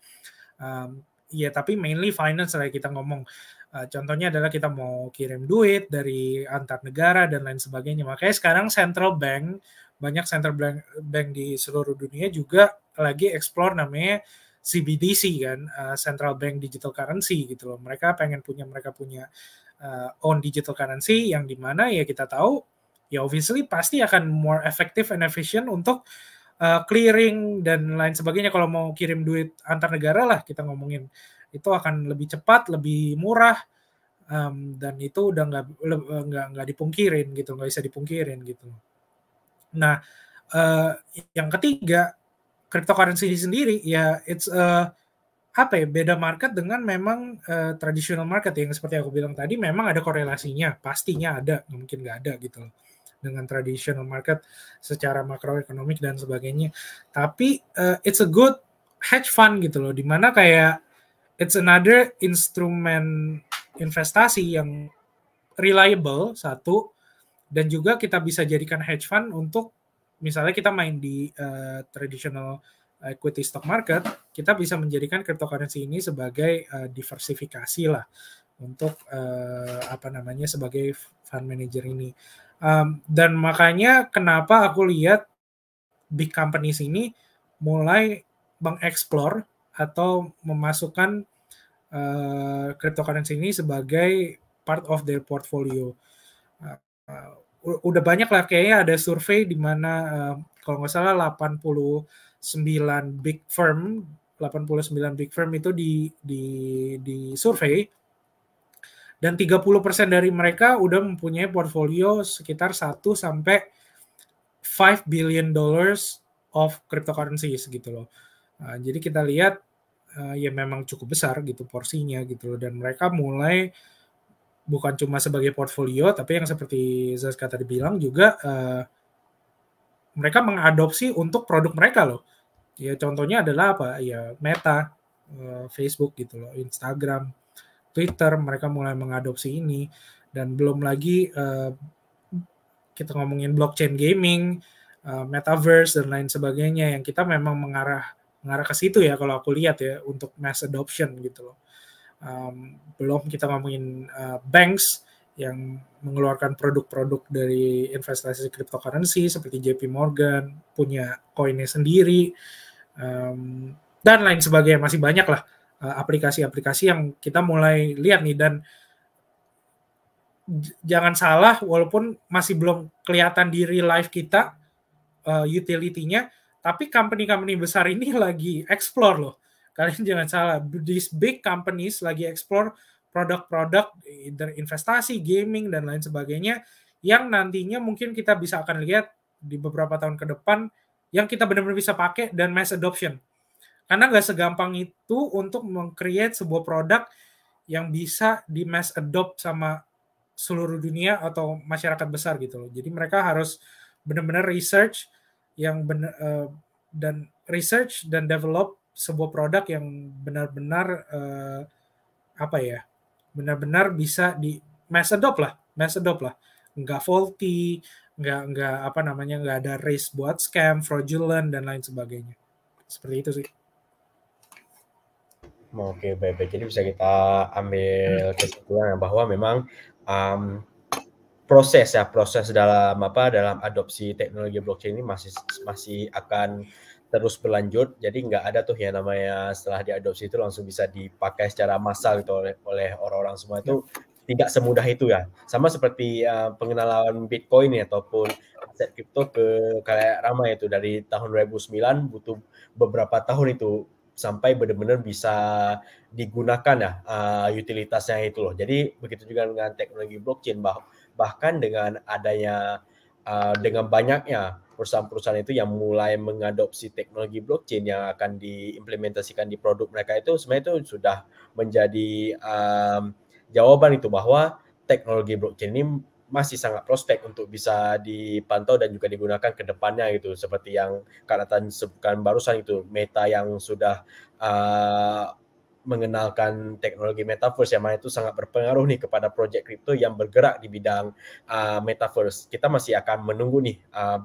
Um, ya tapi mainly finance lah kita ngomong. Uh, contohnya adalah kita mau kirim duit dari antar negara dan lain sebagainya. Makanya sekarang central bank banyak central bank, bank di seluruh dunia juga lagi explore namanya CBDC kan uh, central bank digital currency gitu loh mereka pengen punya mereka punya uh, own digital currency yang dimana ya kita tahu ya obviously pasti akan more effective and efficient untuk uh, clearing dan lain sebagainya kalau mau kirim duit antar negara lah kita ngomongin itu akan lebih cepat lebih murah um, dan itu udah nggak nggak nggak dipungkirin gitu nggak bisa dipungkirin gitu nah uh, yang ketiga cryptocurrency ini sendiri ya it's a eh, apa ya beda market dengan memang uh, traditional market yang seperti aku bilang tadi memang ada korelasinya pastinya ada mungkin nggak ada gitu loh dengan traditional market secara makroekonomik dan sebagainya tapi uh, it's a good hedge fund gitu loh dimana kayak it's another instrumen investasi yang reliable satu dan juga kita bisa jadikan hedge fund untuk misalnya kita main di uh, traditional equity stock market, kita bisa menjadikan cryptocurrency ini sebagai uh, diversifikasi lah untuk uh, apa namanya sebagai fund manager ini. Um, dan makanya kenapa aku lihat big companies ini mulai mengeksplor atau memasukkan uh, cryptocurrency ini sebagai part of their portfolio. Uh, udah banyak lah kayaknya ada survei di mana uh, kalau nggak salah 89 big firm 89 big firm itu di di di survei dan 30% dari mereka udah mempunyai portfolio sekitar 1 sampai 5 billion dollars of cryptocurrencies gitu loh. Nah, jadi kita lihat uh, ya memang cukup besar gitu porsinya gitu loh dan mereka mulai uh, bukan cuma sebagai portfolio tapi yang seperti Zaska tadi bilang juga uh, mereka mengadopsi untuk produk mereka loh ya contohnya adalah apa ya Meta uh, Facebook gitu loh Instagram Twitter mereka mulai mengadopsi ini dan belum lagi uh, kita ngomongin blockchain gaming, uh, metaverse dan lain sebagainya yang kita memang mengarah mengarah ke situ ya kalau aku lihat ya untuk mass adoption gitu loh um, belum kita ngomongin uh, banks yang mengeluarkan produk-produk dari investasi cryptocurrency seperti JP Morgan punya koinnya sendiri um, dan lain sebagainya masih banyak lah eh, aplikasi-aplikasi uh, yang kita mulai lihat nih dan jangan salah walaupun masih belum kelihatan di real life kita uh, utility-nya tapi company-company besar ini lagi explore loh kalian [laughs] jangan salah these big companies lagi explore produk-produk investasi gaming dan lain sebagainya yang nantinya mungkin kita bisa akan lihat di beberapa tahun ke depan yang kita benar-benar bisa pakai dan mass adoption karena nggak segampang itu untuk mengcreate sebuah produk yang bisa di mass adopt sama seluruh dunia atau masyarakat besar gitu loh jadi mereka harus benar-benar research yang benar uh, dan research dan develop sebuah produk yang benar-benar uh, apa ya benar-benar bisa di mass adopt lah mass adopt lah nggak faulty nggak nggak apa namanya nggak ada race buat scam fraudulent dan lain sebagainya seperti itu sih Oke baik-baik jadi bisa kita ambil hmm. kesimpulan bahwa memang um, proses ya proses dalam apa dalam adopsi teknologi blockchain ini masih masih akan terus berlanjut. Jadi nggak ada tuh ya namanya setelah diadopsi itu langsung bisa dipakai secara massal gitu oleh oleh orang-orang semua itu ya. tidak semudah itu ya. Sama seperti uh, pengenalan Bitcoin ya, ataupun aset kripto ke kayak ramai itu dari tahun 2009 butuh beberapa tahun itu sampai benar-benar bisa digunakan ya uh, utilitasnya itu loh. Jadi begitu juga dengan teknologi blockchain bah bahkan dengan adanya Uh, dengan banyaknya perusahaan-perusahaan itu yang mulai mengadopsi teknologi blockchain yang akan diimplementasikan di produk mereka itu sebenarnya itu sudah menjadi um, jawaban itu bahwa teknologi blockchain ini masih sangat prospek untuk bisa dipantau dan juga digunakan ke depannya gitu seperti yang kata sebutkan barusan itu meta yang sudah uh, mengenalkan teknologi metaverse yang mana itu sangat berpengaruh nih kepada proyek kripto yang bergerak di bidang uh, metaverse. Kita masih akan menunggu nih uh,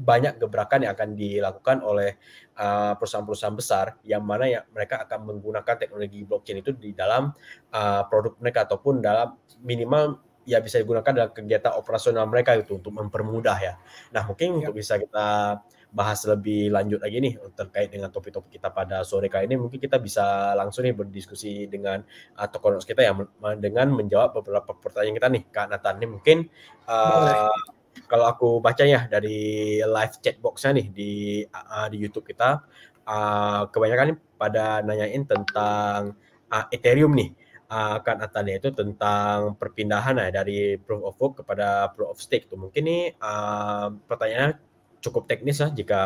banyak gebrakan yang akan dilakukan oleh ah, perusahaan-perusahaan besar yang mana ya mereka akan menggunakan teknologi blockchain itu di dalam uh, produk mereka ataupun dalam minimal ya bisa digunakan dalam kegiatan operasional mereka itu untuk mempermudah ya. Nah mungkin ya. untuk bisa kita bahas lebih lanjut lagi nih terkait dengan topik-topik kita pada sore kali ini mungkin kita bisa langsung nih berdiskusi dengan uh, tokoh kita ya dengan menjawab beberapa pertanyaan kita nih Kak Nathan nih mungkin uh, kalau aku baca ya dari live chat boxnya nih di uh, di YouTube kita uh, kebanyakan pada nanyain tentang uh, Ethereum nih uh, atanya itu tentang perpindahan ya dari proof of work kepada proof of stake tuh mungkin nih uh, pertanyaannya cukup teknis ya jika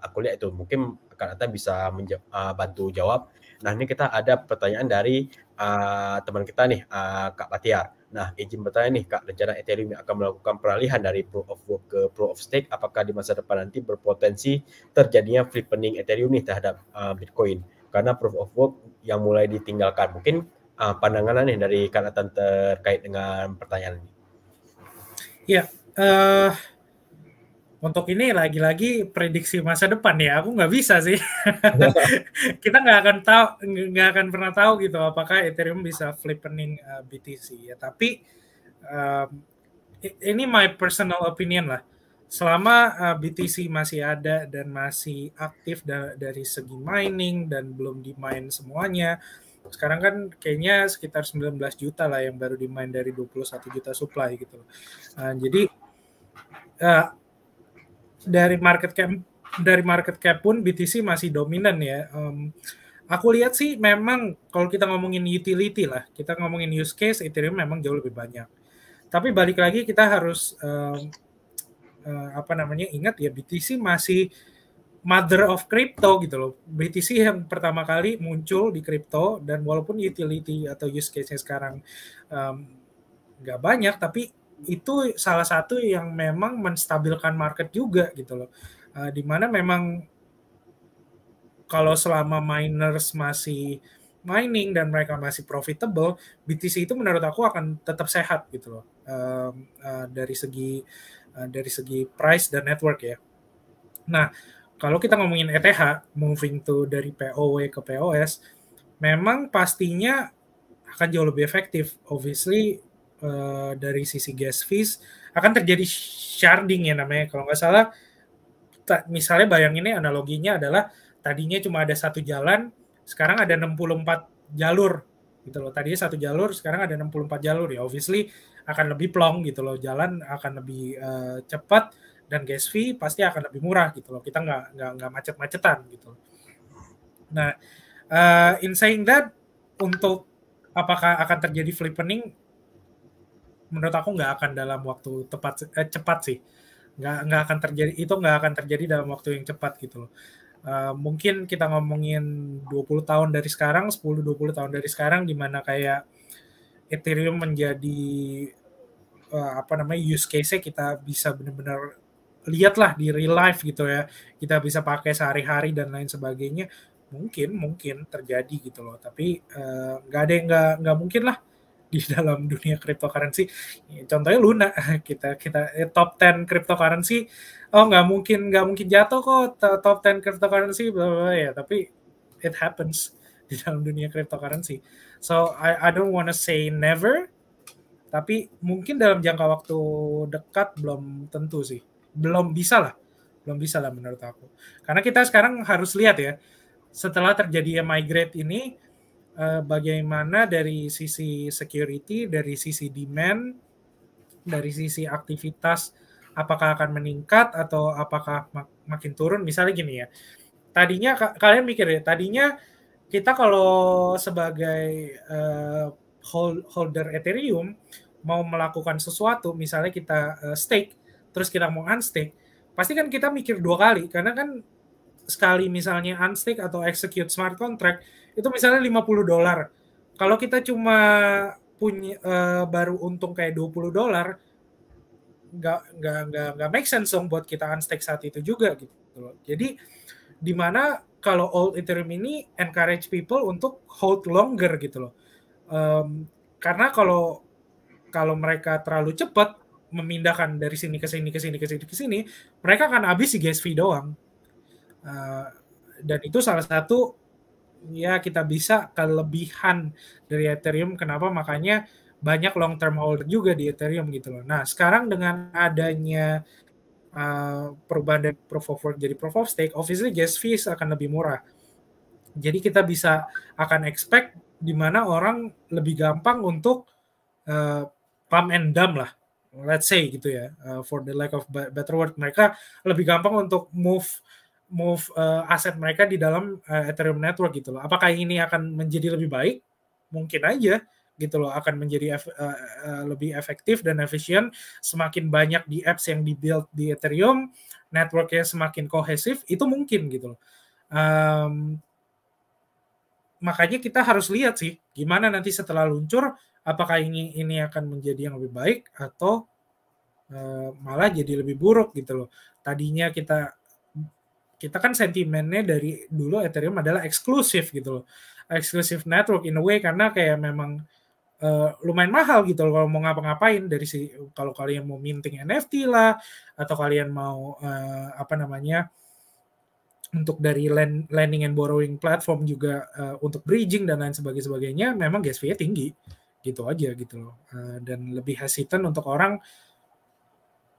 aku lihat itu mungkin Kak Nata bisa uh, bantu jawab. Nah ini kita ada pertanyaan dari uh, teman kita nih uh, Kak Patiar. Nah izin bertanya nih Kak rencana Ethereum yang akan melakukan peralihan dari Proof of Work ke Proof of Stake apakah di masa depan nanti berpotensi terjadinya flipping Ethereum nih terhadap uh, Bitcoin karena Proof of Work yang mulai ditinggalkan mungkin uh, pandangan nih dari Kak Nata terkait dengan pertanyaan ini. Ya, yeah, uh, untuk ini lagi-lagi prediksi masa depan ya aku nggak bisa sih [laughs] kita nggak akan tahu nggak akan pernah tahu gitu apakah Ethereum bisa flipping uh, eh, BTC ya tapi um, ini my personal opinion lah selama uh, eh, BTC masih ada dan masih aktif da dari segi mining dan belum dimain semuanya sekarang kan kayaknya sekitar 19 juta lah yang baru dimain dari 21 juta supply gitu uh, jadi uh, dari market cap dari market cap pun BTC masih dominan ya. Um, aku lihat sih memang kalau kita ngomongin utility lah, kita ngomongin use case Ethereum memang jauh lebih banyak. Tapi balik lagi kita harus um, uh, apa namanya ingat ya BTC masih mother of crypto gitu loh. BTC yang pertama kali muncul di crypto dan walaupun utility atau use case-nya sekarang um, nggak banyak tapi itu salah satu yang memang menstabilkan market juga gitu loh. Uh, eh, dimana memang kalau selama miners masih mining dan mereka masih profitable, BTC itu menurut aku akan tetap sehat gitu loh. Uh, uh, dari segi uh, dari segi price dan network ya. Nah, kalau kita ngomongin ETH, moving to dari POW ke POS, memang pastinya akan jauh lebih efektif. Obviously uh, dari sisi gas fees akan terjadi sharding ya namanya kalau nggak salah misalnya bayang ini analoginya adalah tadinya cuma ada satu jalan sekarang ada 64 jalur gitu loh tadinya satu jalur sekarang ada 64 jalur ya obviously akan lebih plong gitu loh jalan akan lebih uh, cepat dan gas fee pasti akan lebih murah gitu loh kita nggak nggak nggak macet-macetan gitu loh. nah uh, in saying that untuk apakah akan terjadi flipping? menurut aku nggak akan dalam waktu tepat eh, cepat sih nggak nggak akan terjadi itu nggak akan terjadi dalam waktu yang cepat gitu loh uh, mungkin kita ngomongin 20 tahun dari sekarang 10-20 tahun dari sekarang di mana kayak Ethereum menjadi uh, apa namanya use case kita bisa benar-benar lihatlah di real life gitu ya kita bisa pakai sehari-hari dan lain sebagainya mungkin mungkin terjadi gitu loh tapi eh, nggak uh, ada yang nggak nggak mungkin lah di dalam dunia cryptocurrency. Contohnya Luna, kita kita eh, top 10 cryptocurrency, oh nggak mungkin nggak mungkin jatuh kok top 10 cryptocurrency, blah, blah, ya tapi it happens di dalam dunia cryptocurrency. So I I don't wanna say never, tapi mungkin dalam jangka waktu dekat belum tentu sih, belum bisa lah, belum bisa lah menurut aku. Karena kita sekarang harus lihat ya, setelah terjadinya migrate ini Eh, bagaimana dari sisi security, dari sisi demand, dari sisi aktivitas apakah akan meningkat atau apakah mak makin turun misalnya gini ya. Tadinya ka kalian mikir ya, tadinya kita kalau sebagai uh, eh, hold holder Ethereum mau melakukan sesuatu, misalnya kita uh, stake terus kita mau unstake, pasti kan kita mikir dua kali karena kan sekali misalnya unstake atau execute smart contract itu misalnya 50 dolar. Kalau kita cuma punya uh, baru untung kayak 20 dolar nggak nggak nggak nggak make sense dong buat kita unstake saat itu juga gitu loh. Jadi mana kalau old Ethereum ini encourage people untuk hold longer gitu loh. Um, karena kalau kalau mereka terlalu cepat memindahkan dari sini ke sini ke sini ke sini ke sini, mereka akan habis si gas fee doang. Uh, dan itu salah satu ya kita bisa kelebihan dari Ethereum kenapa makanya banyak long term holder juga di Ethereum gitu loh. Nah, sekarang dengan adanya uh, perubahan dari proof of work jadi proof of stake, obviously gas fees akan lebih murah. Jadi kita bisa akan expect di mana orang lebih gampang untuk uh, pump and dump lah. Let's say gitu ya, uh, for the lack of better word, mereka lebih gampang untuk move move uh, aset mereka di dalam uh, Ethereum network gitu loh. Apakah ini akan menjadi lebih baik? Mungkin aja gitu loh akan menjadi ef uh, uh, lebih efektif dan efisien semakin banyak di apps yang dibuild di Ethereum networknya semakin kohesif itu mungkin gitu loh um, makanya kita harus lihat sih gimana nanti setelah luncur apakah ini ini akan menjadi yang lebih baik atau uh, malah jadi lebih buruk gitu loh tadinya kita kita kan sentimennya dari dulu Ethereum adalah eksklusif gitu loh. Eksklusif network in a way karena kayak memang uh, lumayan mahal gitu loh kalau mau ngapa-ngapain dari si kalau kalian mau minting NFT lah atau kalian mau uh, apa namanya untuk dari land, lending and borrowing platform juga uh, untuk bridging dan lain sebagainya sebagainya memang gas fee-nya tinggi gitu aja gitu loh uh, dan lebih hesitant untuk orang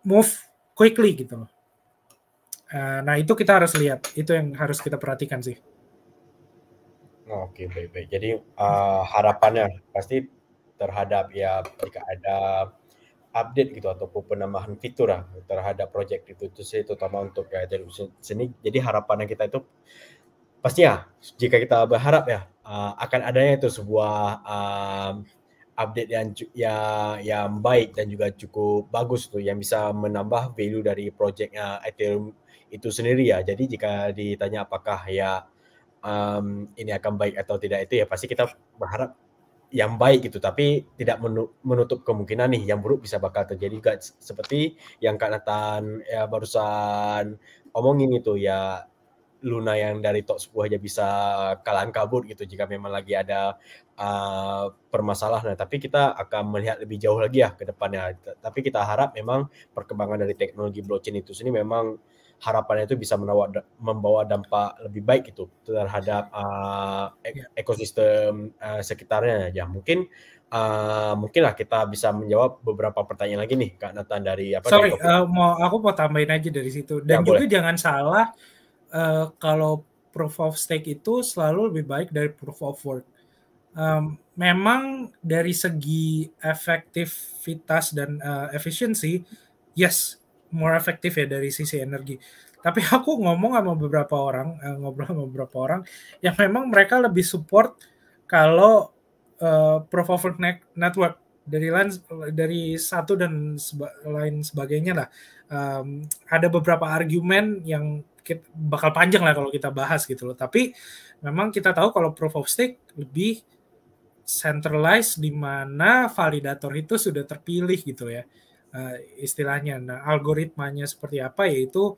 move quickly gitu loh Eh, nah itu kita harus lihat, itu yang harus kita perhatikan sih. Oke baik-baik. Jadi uh, harapannya pasti terhadap ya jika ada update gitu ataupun penambahan fitur lah, terhadap project itu itu terutama untuk ya seni sini. Jadi harapannya kita itu pasti ya jika kita berharap ya uh, akan adanya itu sebuah uh, update yang ya yang baik dan juga cukup bagus tuh yang bisa menambah value dari projectnya Ethereum itu sendiri ya. Jadi jika ditanya apakah ya um, ini akan baik atau tidak itu ya pasti kita berharap yang baik gitu tapi tidak menutup kemungkinan nih yang buruk bisa bakal terjadi juga seperti yang Kak Nathan ya barusan omongin itu ya Luna yang dari Tok 10 aja bisa kalang kabut gitu jika memang lagi ada uh, permasalahan. Nah, tapi kita akan melihat lebih jauh lagi ya ke depannya. Tapi kita harap memang perkembangan dari teknologi blockchain itu sendiri memang harapannya itu bisa menawa, membawa dampak lebih baik gitu terhadap uh, ya. ekosistem uh, sekitarnya ya mungkin uh, mungkinlah kita bisa menjawab beberapa pertanyaan lagi nih Kak Nathan dari apa Sorry dari uh, mau aku mau tambahin aja dari situ dan ya, juga boleh. jangan salah uh, kalau proof of stake itu selalu lebih baik dari proof of work um, memang dari segi efektivitas dan uh, efisiensi yes more efektif ya dari sisi energi. Tapi [laughs] aku ngomong sama beberapa orang, eh, ngobrol sama beberapa orang yang memang mereka lebih support kalau uh, proof of work network dari lain dari satu dan seba, lain sebagainya lah. Um, ada beberapa argumen yang kita, bakal panjang lah kalau kita bahas gitu loh. Tapi memang kita tahu kalau proof of stake lebih centralized di mana validator itu sudah terpilih gitu ya uh, istilahnya, nah algoritmanya seperti apa yaitu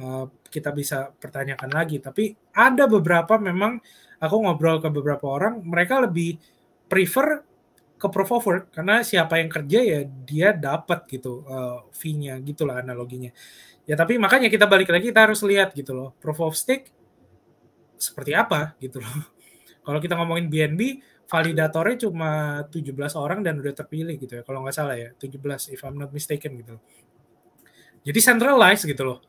uh, kita bisa pertanyakan lagi. Tapi ada beberapa memang aku ngobrol ke beberapa orang, mereka lebih prefer ke proof of work karena siapa yang kerja ya dia dapat gitu uh, fee-nya gitulah analoginya. Ya tapi makanya kita balik lagi kita harus lihat gitu loh proof of stake seperti apa gitu loh. [laughs] Kalau kita ngomongin BNB validatornya cuma 17 orang dan udah terpilih gitu ya kalau nggak salah ya 17 if I'm not mistaken gitu Jadi centralized gitu loh.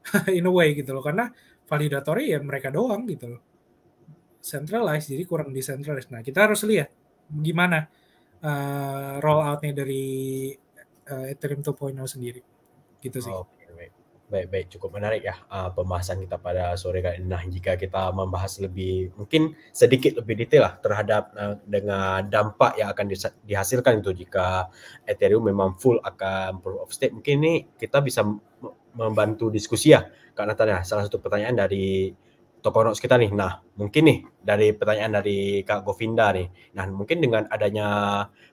[laughs] In a way gitu loh karena validatornya ya mereka doang gitu loh. Centralized jadi kurang decentralized. Nah, kita harus lihat gimana uh, eh, roll out-nya dari uh, Ethereum 2.0 sendiri. Gitu sih. Oke. baik baik cukup menarik ya uh, pembahasan kita pada sore kali ini. Nah, jika kita membahas lebih mungkin sedikit lebih detail lah terhadap uh, dengan dampak yang akan dihasilkan itu jika Ethereum memang full akan proof of stake. Mungkin ini kita bisa membantu diskusi lah. ya. Kak Natalia, salah satu pertanyaan dari toko notes kita nih. Nah, mungkin nih dari pertanyaan dari Kak Govinda nih. Nah, mungkin dengan adanya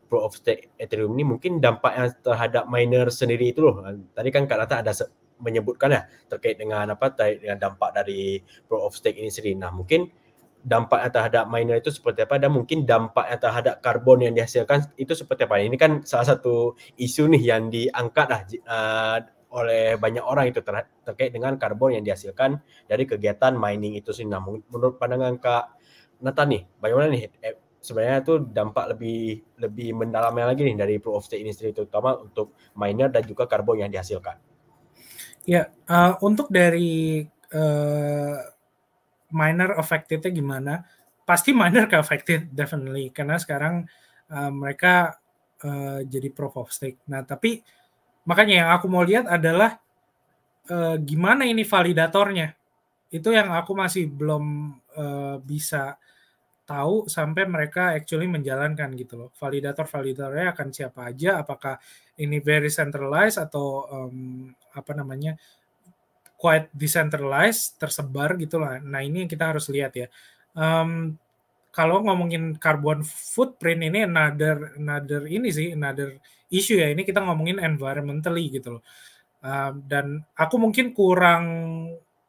proof of stake Ethereum ini mungkin dampak yang terhadap miner sendiri itu loh. Tadi kan Kak Nata ada se- menyebutkan ya terkait dengan apa terkait dengan dampak dari pro of stake ini sendiri. Nah, mungkin dampaknya terhadap miner itu seperti apa dan mungkin dampaknya terhadap karbon yang dihasilkan itu seperti apa. Ini kan salah satu isu nih yang diangkat lah uh, oleh banyak orang itu ter terkait dengan karbon yang dihasilkan dari kegiatan mining itu sih. Nah, menurut pandangan Kak Nata nih, bagaimana nih eh, sebenarnya itu dampak lebih lebih mendalamnya lagi nih dari proof of stake ini sendiri terutama untuk miner dan juga karbon yang dihasilkan. Ya, uh, untuk dari uh, minor affected-nya gimana? Pasti minor ke affected definitely karena sekarang uh, mereka uh, jadi proof of stake. Nah, tapi makanya yang aku mau lihat adalah uh, gimana ini validatornya. Itu yang aku masih belum uh, bisa tahu sampai mereka actually menjalankan gitu loh. Validator-validatornya akan siapa aja, apakah ini very centralized atau um, apa namanya quite decentralized tersebar gitu lah. Nah ini yang kita harus lihat ya. Um, kalau ngomongin carbon footprint ini another another ini sih another issue ya ini kita ngomongin environmentally gitu loh. Um, dan aku mungkin kurang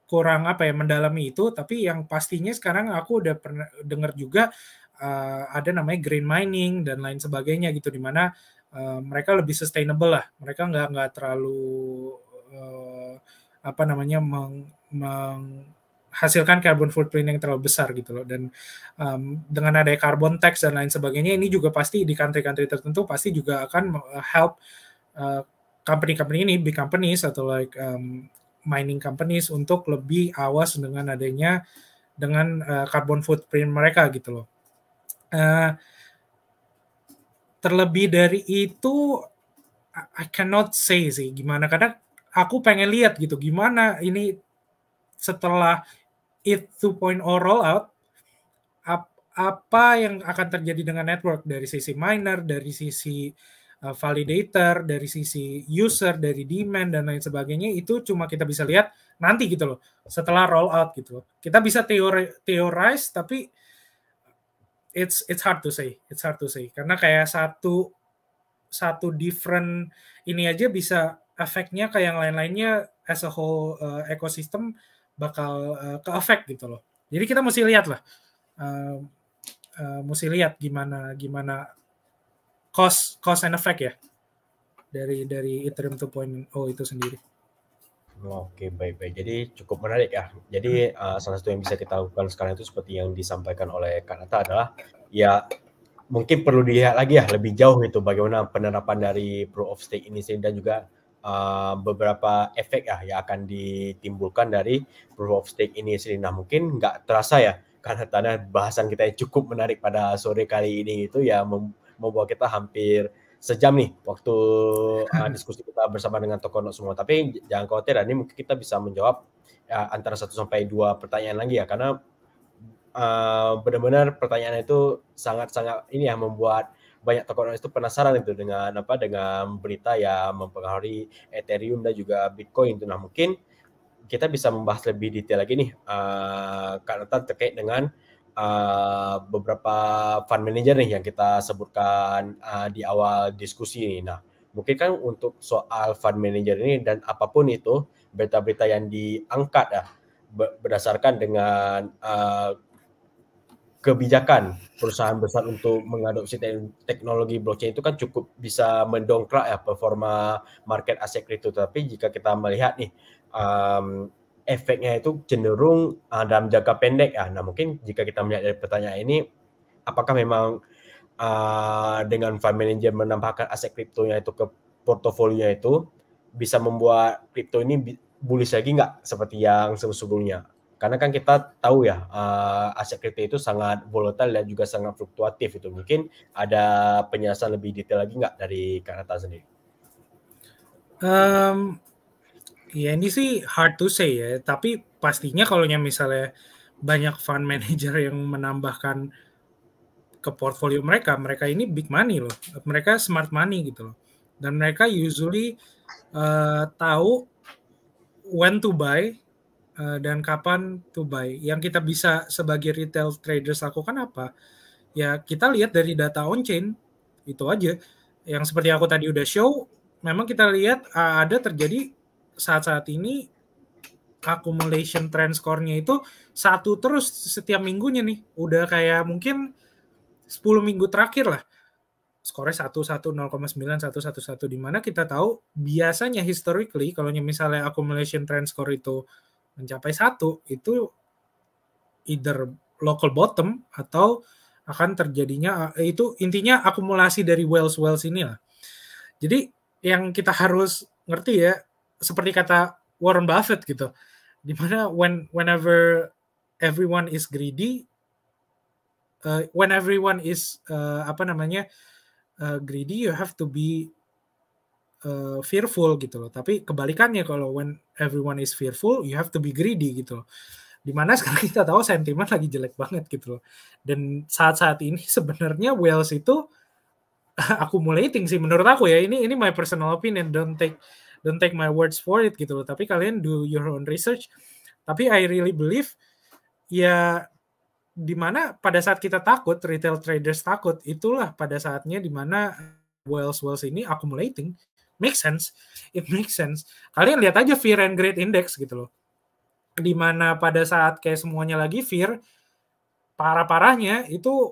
kurang apa ya mendalami itu tapi yang pastinya sekarang aku udah pernah dengar juga uh, ada namanya green mining dan lain sebagainya gitu dimana Eh, mereka lebih sustainable lah mereka nggak nggak terlalu uh, apa namanya meng, menghasilkan carbon footprint yang terlalu besar gitu loh dan um, dengan adanya carbon tax dan lain sebagainya ini juga pasti di country-country tertentu pasti juga akan eh, help company company-company ini big companies atau like um, mining companies untuk lebih awas dengan adanya dengan uh, carbon footprint mereka gitu loh. Uh, terlebih dari itu I cannot say sih gimana karena aku pengen lihat gitu gimana ini setelah it 2.0 out, ap, apa yang akan terjadi dengan network dari sisi miner dari sisi eh, validator dari sisi user dari demand dan lain sebagainya itu cuma kita bisa lihat nanti gitu loh setelah roll out gitu loh. kita bisa teori teorize tapi it's it's hard to say, it's hard to say karena kayak satu satu different ini aja bisa efeknya kayak yang lain-lainnya as a whole uh, eh, ekosistem bakal uh, ke efek gitu loh. Jadi kita mesti lihat lah, uh, uh, mesti lihat gimana gimana cost cost and effect ya dari dari Ethereum 2.0 itu sendiri. Oke, baik-baik. Jadi cukup menarik ya. Jadi uh, salah satu yang bisa kita lakukan sekarang itu seperti yang disampaikan oleh Kanata adalah ya mungkin perlu dilihat lagi ya lebih jauh itu bagaimana penerapan dari proof of stake ini sih dan juga uh, beberapa efek ya yang akan ditimbulkan dari proof of stake ini sendiri. Nah, mungkin nggak terasa ya karena tanda bahasan kita yang cukup menarik pada sore kali ini itu ya membuat kita hampir sejam nih waktu hmm. uh, diskusi kita bersama dengan tokoh semua. Tapi jangan khawatir, ini mungkin kita bisa menjawab ya, antara satu sampai dua pertanyaan lagi ya, karena uh, benar-benar pertanyaan itu sangat-sangat ini yang membuat banyak tokoh itu penasaran itu dengan apa dengan berita yang mempengaruhi Ethereum dan juga Bitcoin itu. Nah mungkin kita bisa membahas lebih detail lagi nih uh, karena terkait dengan uh, beberapa fund manager nih yang kita sebutkan uh, di awal diskusi ini. Nah, mungkin kan untuk soal fund manager ini dan apapun itu berita-berita yang diangkat ya berdasarkan dengan uh, kebijakan perusahaan besar untuk mengadopsi teknologi blockchain itu kan cukup bisa mendongkrak ya performa market aset kripto tapi jika kita melihat nih um, efeknya itu cenderung uh, dalam jangka pendek ya. Nah mungkin jika kita melihat dari pertanyaan ini, apakah memang uh, dengan fund manager menambahkan aset kriptonya itu ke portofolionya itu bisa membuat kripto ini bullish lagi nggak seperti yang sebelumnya? Karena kan kita tahu ya uh, aset kripto itu sangat volatil dan juga sangat fluktuatif itu. Mungkin ada penjelasan lebih detail lagi nggak dari Kak Nata sendiri? Um, Ya ini sih hard to say ya, tapi pastinya kalau misalnya banyak fund manager yang menambahkan ke portfolio mereka, mereka ini big money loh, mereka smart money gitu loh, dan mereka usually uh, tahu when to buy uh, dan kapan to buy. Yang kita bisa sebagai retail traders lakukan apa? Ya kita lihat dari data on chain itu aja. Yang seperti aku tadi udah show, memang kita lihat eh, ada terjadi saat-saat ini accumulation trend score-nya itu satu terus setiap minggunya nih. Udah kayak mungkin 10 minggu terakhir lah. Skornya 1 1 0,9 1 1 1 di mana kita tahu biasanya historically kalau misalnya accumulation trend score itu mencapai satu itu either local bottom atau akan terjadinya eh, itu intinya akumulasi dari wells wells inilah. Jadi yang kita harus ngerti ya seperti kata Warren Buffett gitu dimana when whenever everyone is greedy uh, when everyone is uh, apa namanya uh, greedy you have to be uh, fearful gitu loh tapi kebalikannya kalau when everyone is fearful you have to be greedy gitu loh dimana sekarang kita tahu sentimen lagi jelek banget gitu loh dan saat-saat ini sebenarnya Wales itu accumulating [laughs] sih menurut aku ya ini ini my personal opinion don't take don't take my words for it gitu loh tapi kalian do your own research tapi I really believe ya dimana pada saat kita takut retail traders takut itulah pada saatnya dimana Wells Wells ini accumulating make sense it makes sense kalian lihat aja fear and greed index gitu loh dimana pada saat kayak semuanya lagi fear parah-parahnya itu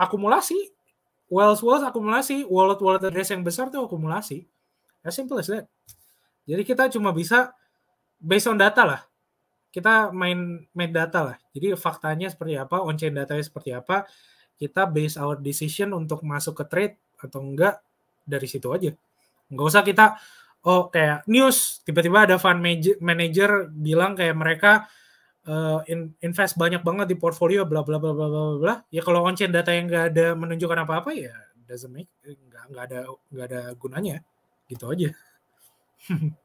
akumulasi Wells Wells akumulasi wallet wallet address yang besar tuh akumulasi as simple as that jadi kita cuma bisa based on data lah. Kita main main data lah. Jadi faktanya seperti apa, on chain datanya seperti apa, kita base our decision untuk masuk ke trade atau enggak dari situ aja. Enggak usah kita oh kayak news tiba-tiba ada fund manager bilang kayak mereka uh, invest banyak banget di portfolio bla bla bla bla bla bla ya kalau on chain data yang enggak ada menunjukkan apa apa ya doesn't make enggak enggak ada enggak ada gunanya gitu aja [laughs]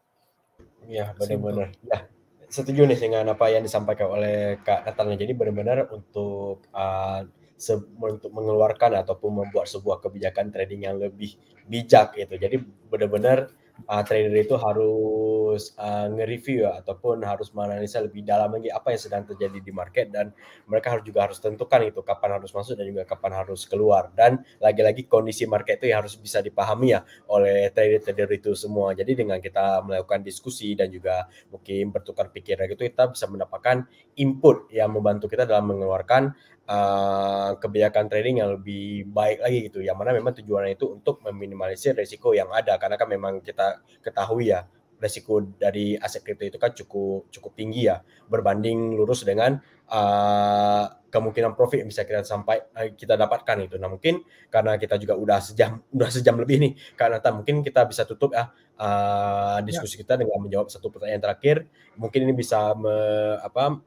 Iya benar-benar. ya setuju nih dengan apa yang disampaikan oleh Kak Natalnya. Jadi benar-benar untuk uh, untuk mengeluarkan ataupun membuat sebuah kebijakan trading yang lebih bijak itu. Jadi benar-benar uh, trader itu harus uh, nge-review ya, ataupun harus menganalisa lebih dalam lagi apa yang sedang terjadi di market dan mereka harus juga harus tentukan itu kapan harus masuk dan juga kapan harus keluar dan lagi-lagi kondisi market itu yang harus bisa dipahami ya oleh trader-trader itu semua. Jadi dengan kita melakukan diskusi dan juga mungkin bertukar pikiran gitu kita bisa mendapatkan input yang membantu kita dalam mengeluarkan uh, kebijakan trading yang lebih baik lagi gitu. Yang mana memang tujuannya itu untuk meminimalisir resiko yang ada karena kan memang kita ketahui ya resiko dari aset kripto itu kan cukup cukup tinggi ya berbanding lurus dengan uh, kemungkinan profit yang bisa kita sampai eh, kita dapatkan itu. Nah mungkin karena kita juga udah sejam [laughs] udah sejam lebih nih karena tak mungkin kita bisa tutup ya uh, diskusi ya. kita dengan menjawab satu pertanyaan terakhir. Mungkin ini bisa me, apa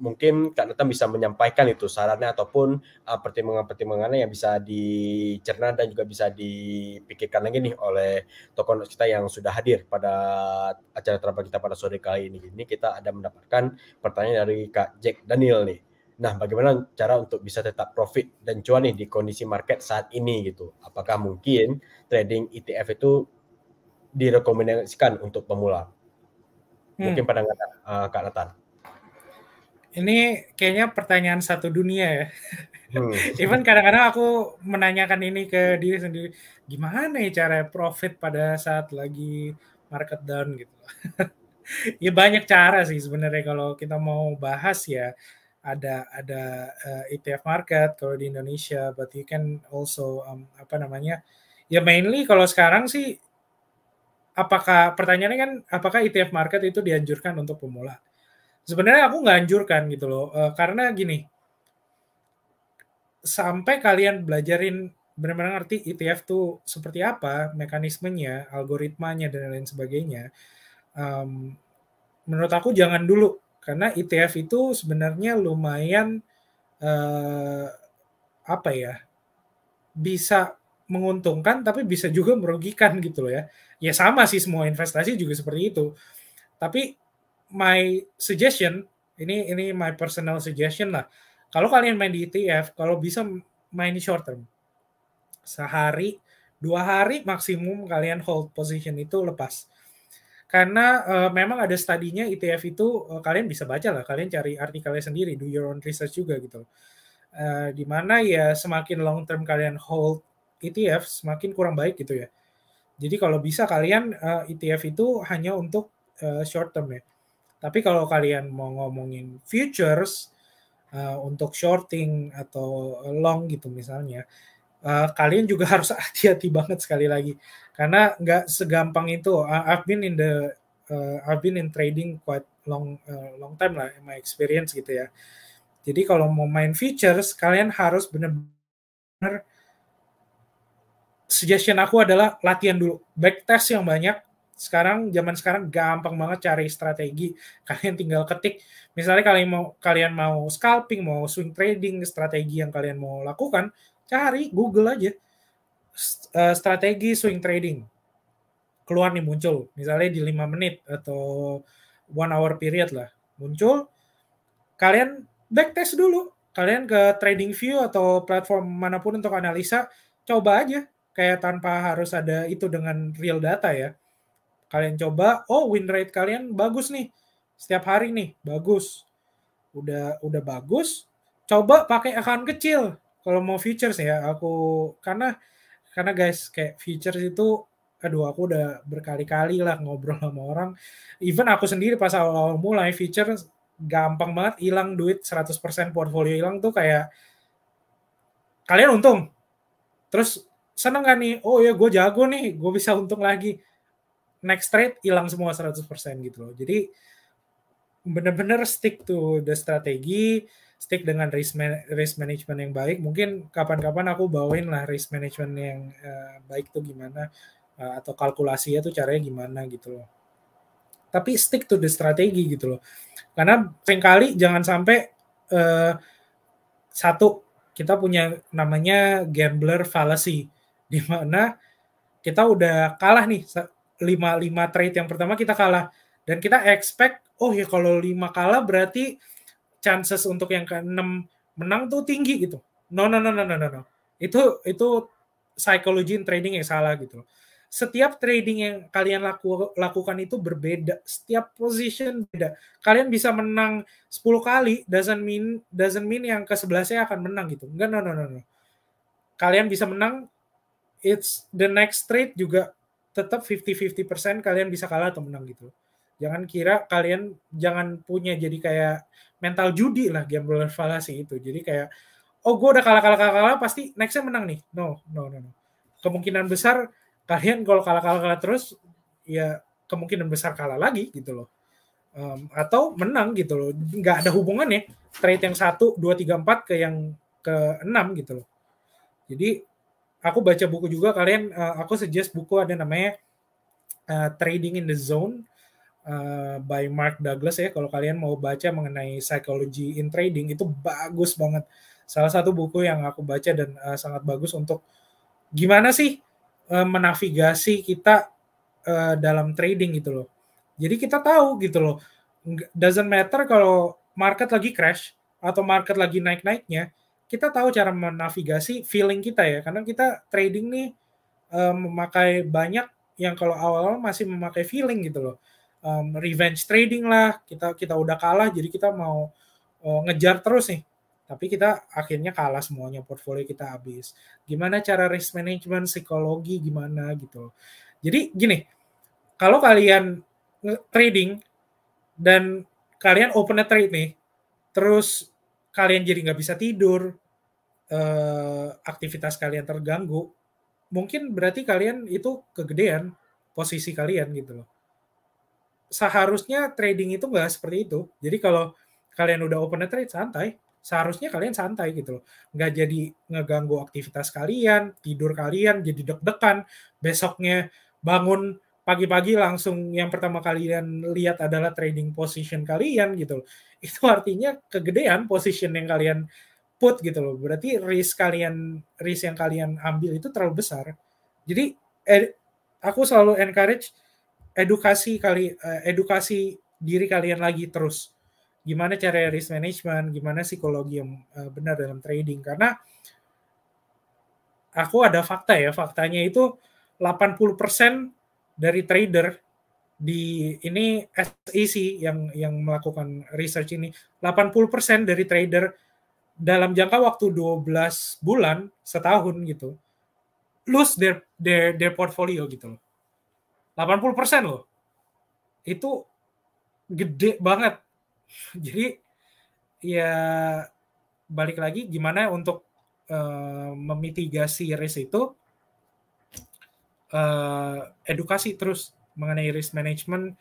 mungkin Kak Nata bisa menyampaikan itu sarannya ataupun uh, pertimbangan-pertimbangannya yang bisa dicerna dan juga bisa dipikirkan lagi nih oleh tokoh kita yang sudah hadir pada acara terakhir kita pada sore kali ini. Ini kita ada mendapatkan pertanyaan dari Kak Jack Daniel nih. Nah, bagaimana cara untuk bisa tetap profit dan cuan nih di kondisi market saat ini gitu? Apakah mungkin trading ETF itu direkomendasikan untuk pemula? Hmm. Mungkin pada uh, Kak Natan. Ini kayaknya pertanyaan satu dunia ya. Hmm. [laughs] Even kadang-kadang aku menanyakan ini ke diri sendiri, gimana ya cara profit pada saat lagi market down gitu. [laughs] ya banyak cara sih sebenarnya kalau kita mau bahas ya ada ada uh, eh, ETF market kalau di Indonesia, but you can also um, apa namanya ya mainly kalau sekarang sih apakah pertanyaannya kan apakah ETF market itu dianjurkan untuk pemula? sebenarnya aku nggak anjurkan gitu loh uh, karena gini sampai kalian belajarin benar-benar ngerti ETF tuh seperti apa mekanismenya algoritmanya dan lain sebagainya um, menurut aku jangan dulu karena ETF itu sebenarnya lumayan uh, apa ya bisa menguntungkan tapi bisa juga merugikan gitu loh ya ya sama sih semua investasi juga seperti itu tapi my suggestion ini ini my personal suggestion lah kalau kalian main di ETF kalau bisa main di short term sehari dua hari maksimum kalian hold position itu lepas karena uh, memang ada studinya ETF itu uh, kalian bisa baca lah kalian cari artikelnya sendiri do your own research juga gitu uh, eh, dimana ya semakin long term kalian hold ETF semakin kurang baik gitu ya jadi kalau bisa kalian uh, ETF itu hanya untuk uh, short term ya tapi kalau kalian mau ngomongin futures uh, untuk shorting atau long gitu misalnya, uh, kalian juga [laughs] harus hati-hati banget sekali lagi karena nggak segampang itu. I've been in the uh, I've been in trading quite long uh, long time lah in my experience gitu ya. Jadi kalau mau main futures kalian harus benar-benar suggestion aku adalah latihan dulu backtest yang banyak sekarang zaman sekarang gampang banget cari strategi kalian tinggal ketik misalnya kalian mau kalian mau scalping mau swing trading strategi yang kalian mau lakukan cari Google aja eh, strategi swing trading keluar nih muncul misalnya di lima menit atau one hour period lah muncul kalian backtest dulu kalian ke trading view atau platform manapun untuk analisa coba aja kayak tanpa harus ada itu dengan real data ya Kalian coba, oh win rate kalian bagus nih. Setiap hari nih, bagus. Udah udah bagus, coba pakai account kecil. Kalau mau features ya, aku karena karena guys kayak features itu aduh aku udah berkali-kali lah ngobrol sama orang. Even aku sendiri pas awal-awal mulai features gampang banget hilang duit 100% portfolio hilang tuh kayak kalian untung. Terus seneng gak nih? Oh ya gue jago nih, gue bisa untung lagi next trade hilang semua 100% gitu loh. Jadi bener-bener stick to the strategi, stick dengan risk, man risk management yang baik. Mungkin kapan-kapan aku bawain lah risk management yang uh, baik tuh gimana uh, atau kalkulasinya tuh caranya gimana gitu loh. Tapi stick to the strategi gitu loh. Karena seringkali jangan sampai uh, satu kita punya namanya gambler fallacy di mana kita udah kalah nih lima lima trade yang pertama kita kalah dan kita expect oh ya kalau lima kalah berarti chances untuk yang keenam menang tuh tinggi gitu. No no no no no no. no. Itu itu psychology trading yang salah gitu. Setiap trading yang kalian laku, lakukan itu berbeda. Setiap position beda. Kalian bisa menang 10 kali doesn't mean doesn't mean yang ke sebelasnya akan menang gitu. Enggak no no no no. Kalian bisa menang it's the next trade juga tetap 50-50% kalian bisa kalah atau menang gitu. Jangan kira kalian jangan punya jadi kayak mental judi lah gambler falasi itu. Jadi kayak oh gue udah kalah kalah kalah, kalah pasti nextnya menang nih. No, no, no, no. Kemungkinan besar kalian kalau kalah kalah kalah terus ya kemungkinan besar kalah lagi gitu loh. Um, atau menang gitu loh. Nggak ada hubungan ya trade yang satu dua tiga empat ke yang ke enam gitu loh. Jadi aku baca buku juga kalian uh, aku suggest buku ada namanya uh, Trading in the Zone uh, by Mark Douglas ya kalau kalian mau baca mengenai psychology in trading itu bagus banget salah satu buku yang aku baca dan uh, sangat bagus untuk gimana sih uh, menavigasi kita uh, dalam trading gitu loh jadi kita tahu gitu loh doesn't matter kalau market lagi crash atau market lagi naik-naiknya kita tahu cara menavigasi feeling kita ya karena kita trading nih um, memakai banyak yang kalau awal-awal masih memakai feeling gitu loh um, revenge trading lah kita kita udah kalah jadi kita mau uh, ngejar terus nih tapi kita akhirnya kalah semuanya portfolio kita habis gimana cara risk management psikologi gimana gitu loh. jadi gini kalau kalian trading dan kalian open a trade nih terus kalian jadi nggak bisa tidur eh, aktivitas kalian terganggu, mungkin berarti kalian itu kegedean posisi kalian gitu loh. Seharusnya trading itu nggak seperti itu. Jadi kalau kalian udah open trade santai, seharusnya kalian santai gitu loh. Nggak jadi ngeganggu aktivitas kalian, tidur kalian jadi deg-degan, besoknya bangun pagi-pagi langsung yang pertama kalian lihat adalah trading position kalian gitu loh. Itu artinya kegedean position yang kalian put gitu loh. Berarti risk kalian risk yang kalian ambil itu terlalu besar. Jadi ed, eh, aku selalu encourage edukasi kali eh, edukasi diri kalian lagi terus. Gimana cara risk management, gimana psikologi yang eh, benar dalam trading karena aku ada fakta ya, faktanya itu 80% dari trader di ini SEC yang yang melakukan research ini 80% dari trader dalam jangka waktu 12 bulan setahun gitu lose their their their portfolio gitu loh. 80% loh. Itu gede banget. [laughs] Jadi ya balik lagi gimana untuk uh, memitigasi risk itu uh, edukasi terus mengenai risk management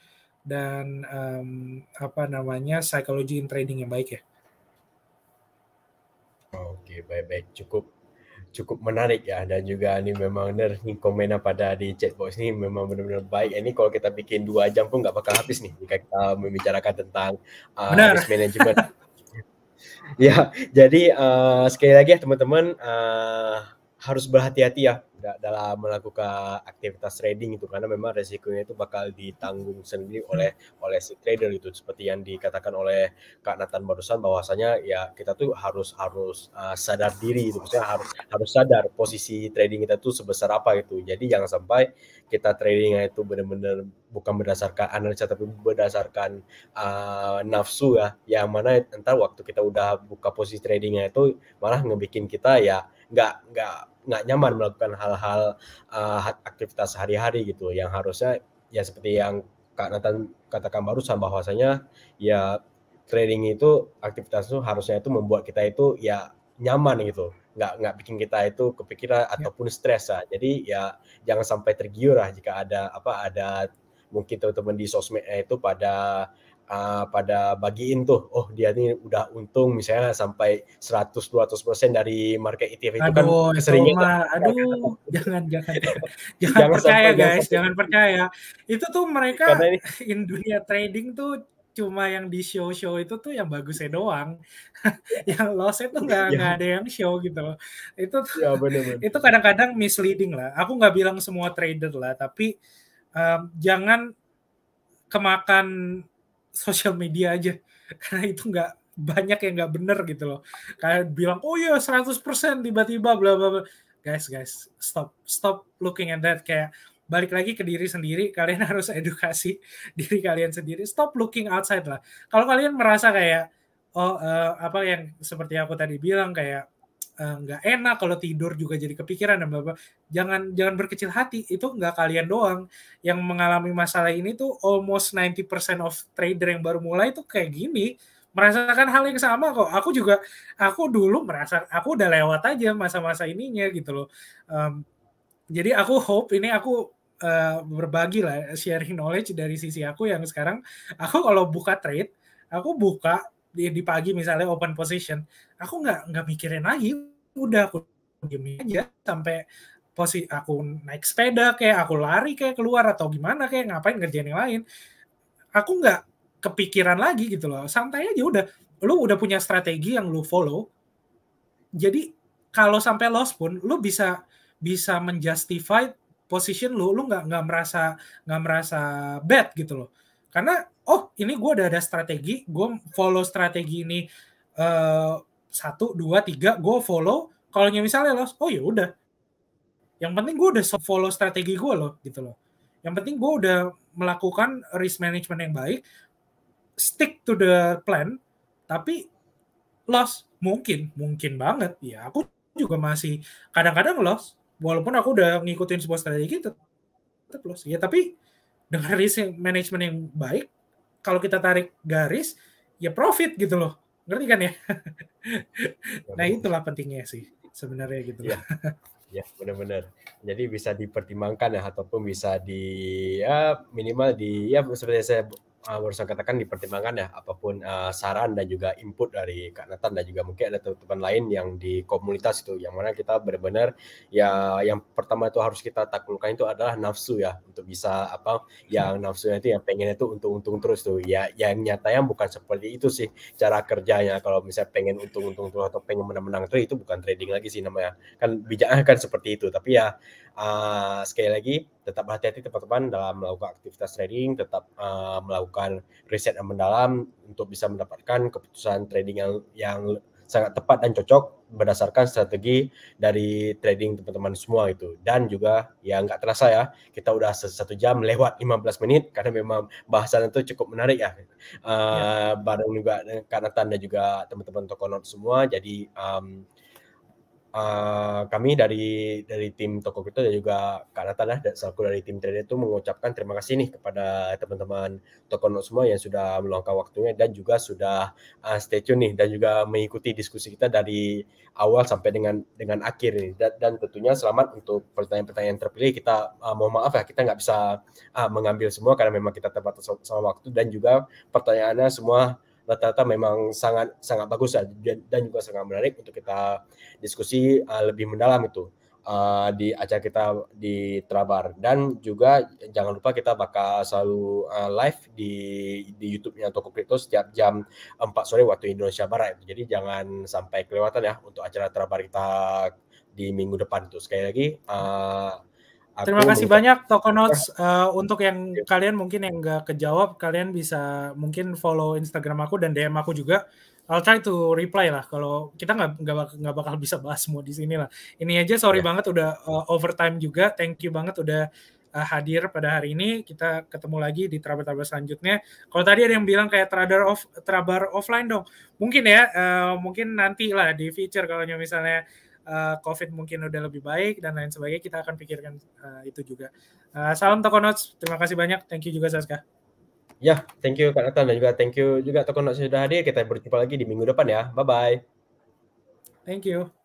dan um, apa namanya psychology in trading yang baik ya baik-baik. Cukup cukup menarik ya dan juga ini memang ner ini komennya pada di chat box ini memang benar-benar baik ini kalau kita bikin dua jam pun nggak bakal habis nih jika kita membicarakan tentang uh, risk management [laughs] ya jadi uh, sekali lagi ya teman-teman uh, harus berhati-hati ya dalam melakukan aktivitas trading itu karena memang resikonya itu bakal ditanggung sendiri hmm. oleh oleh si trader itu seperti yang dikatakan oleh Kak Nathan barusan bahwasanya ya kita tuh harus harus uh, sadar diri itu maksudnya harus harus sadar posisi trading kita tuh sebesar apa itu jadi jangan sampai kita tradingnya itu benar-benar bukan berdasarkan analisa tapi berdasarkan uh, nafsu ya yang mana entar waktu kita udah buka posisi tradingnya itu malah ngebikin kita ya nggak nggak nggak nyaman melakukan hal-hal uh, aktivitas sehari-hari gitu yang harusnya ya seperti yang Kak Nathan katakan barusan bahwasanya ya trading itu aktivitas itu harusnya itu membuat kita itu ya nyaman gitu nggak nggak bikin kita itu kepikiran ya. ataupun stres lah jadi ya jangan sampai tergiur lah jika ada apa ada mungkin teman-teman di sosmed itu pada uh, pada bagiin tuh, oh dia ini udah untung misalnya sampai 100-200 persen dari market ETF itu kan aduh, kan seringnya. [laughs] aduh, jangan [laughs] jangan [laughs] jangan, jangan percaya sampai, guys, jangan percaya. Itu tuh mereka ini, in dunia trading tuh cuma yang di show-show itu tuh yang bagusnya doang. yang lossnya itu nggak yeah. ada yang show gitu loh. Itu tuh, yeah, bener -bener. itu kadang-kadang misleading lah. Aku nggak bilang semua trader lah, tapi um, jangan kemakan sosial media aja [laughs] karena itu nggak banyak yang nggak bener gitu loh kayak bilang oh ya 100% tiba-tiba bla bla bla guys guys stop stop looking at that kayak balik lagi ke diri sendiri [laughs] kalian harus edukasi [laughs] diri kalian sendiri stop looking outside lah kalau kalian merasa kayak oh uh, apa yang seperti aku tadi bilang kayak Eh, nggak uh, enak kalau tidur juga jadi kepikiran dan bapak jangan jangan berkecil hati itu nggak kalian doang yang mengalami masalah ini tuh almost 90% of trader yang baru mulai itu kayak gini merasakan hal yang sama kok aku juga aku dulu merasa aku udah lewat aja masa-masa ininya gitu loh um, jadi aku hope ini aku uh, berbagi lah sharing knowledge dari sisi aku yang sekarang aku kalau buka trade aku buka di, di pagi misalnya open position aku nggak nggak mikirin lagi udah aku diemin aja sampai posisi aku naik sepeda kayak aku lari kayak keluar atau gimana kayak ngapain kerjaan yang lain aku nggak kepikiran lagi gitu loh santai aja udah lu udah punya strategi yang lu follow jadi kalau sampai loss pun lu bisa bisa menjustify position lu lu nggak nggak merasa nggak merasa bad gitu loh karena oh ini gue udah ada strategi gue follow strategi ini eh, satu dua tiga gue follow kalau misalnya loh oh ya udah yang penting gue udah follow strategi gue loh gitu loh yang penting gue udah melakukan risk management yang baik stick to the plan tapi loss mungkin mungkin banget ya aku juga masih kadang-kadang loss walaupun aku udah ngikutin sebuah strategi tetap loss ya tapi dengan risk management yang baik kalau kita tarik garis ya profit gitu loh ngerti kan ya [laughs] nah itulah pentingnya sih sebenarnya gitu ya ya benar-benar jadi bisa dipertimbangkan ya ataupun bisa di ya minimal di ya seperti saya uh, ah, baru saya katakan dipertimbangkan ya apapun uh, saran dan juga input dari Kak Nathan dan juga mungkin ada teman-teman lain yang di komunitas itu yang mana kita benar-benar ya yang pertama itu harus kita taklukkan itu adalah nafsu ya untuk bisa apa yang hmm. nafsunya itu yang pengen itu untung-untung terus tuh ya yang nyata yang bukan seperti itu sih cara kerjanya kalau misalnya pengen untung-untung terus atau pengen menang-menang terus itu bukan trading lagi sih namanya kan bijaknya [laughs] kan seperti itu tapi ya uh, sekali lagi tetap hati-hati teman-teman dalam melakukan aktivitas trading, tetap uh, melakukan riset yang mendalam untuk bisa mendapatkan keputusan trading yang yang sangat tepat dan cocok berdasarkan strategi dari trading teman-teman semua itu dan juga ya nggak terasa ya kita udah satu jam lewat 15 menit karena memang bahasan itu cukup menarik ya, uh, ya. bareng juga karena tanda juga teman-teman toko Tokonot semua jadi um, Eh, kami dari dari tim Toko Kripto dan juga Kak lah dan selaku dari tim trader itu mengucapkan terima kasih nih kepada teman-teman toko not semua yang sudah meluangkan waktunya dan juga sudah uh, stay tune nih dan juga mengikuti diskusi kita dari awal sampai dengan dengan akhir nih dan, dan tentunya selamat untuk pertanyaan-pertanyaan terpilih kita uh, mohon maaf ya kita nggak bisa uh, mengambil semua karena memang kita terbatas sama waktu dan juga pertanyaannya semua rata-rata memang sangat sangat bagus dan juga sangat menarik untuk kita diskusi uh, lebih mendalam itu uh, di acara kita di Trabar dan juga jangan lupa kita bakal selalu uh, live di di YouTube-nya Toko Kripto setiap jam 4 sore waktu Indonesia Barat. Jadi jangan sampai kelewatan ya untuk acara Trabar kita di minggu depan itu Sekali lagi uh, Terima kasih banyak Toko uh, [laughs] untuk yang yeah. kalian mungkin yang nggak kejawab kalian bisa mungkin follow Instagram aku dan DM aku juga. I'll try to reply lah kalau kita nggak nggak bakal, bakal [laughs] bisa bahas semua di sini lah. Ini aja sorry yeah. banget udah uh, overtime juga. Thank you banget udah eh, hadir pada hari ini. Kita ketemu lagi di trabar-trabar selanjutnya. Kalau tadi ada yang bilang kayak trader off trabar offline dong. Mungkin ya uh, mungkin nanti lah di future kalau misalnya uh, COVID mungkin udah lebih baik dan lain sebagainya kita akan pikirkan uh, itu juga. Uh, salam Notes, terima kasih banyak. Thank you juga Saska. Ya, yeah, thank you Kak Nathan dan juga thank you juga toko Notes sudah hadir. Kita berjumpa lagi di minggu depan ya. Bye bye. Thank you.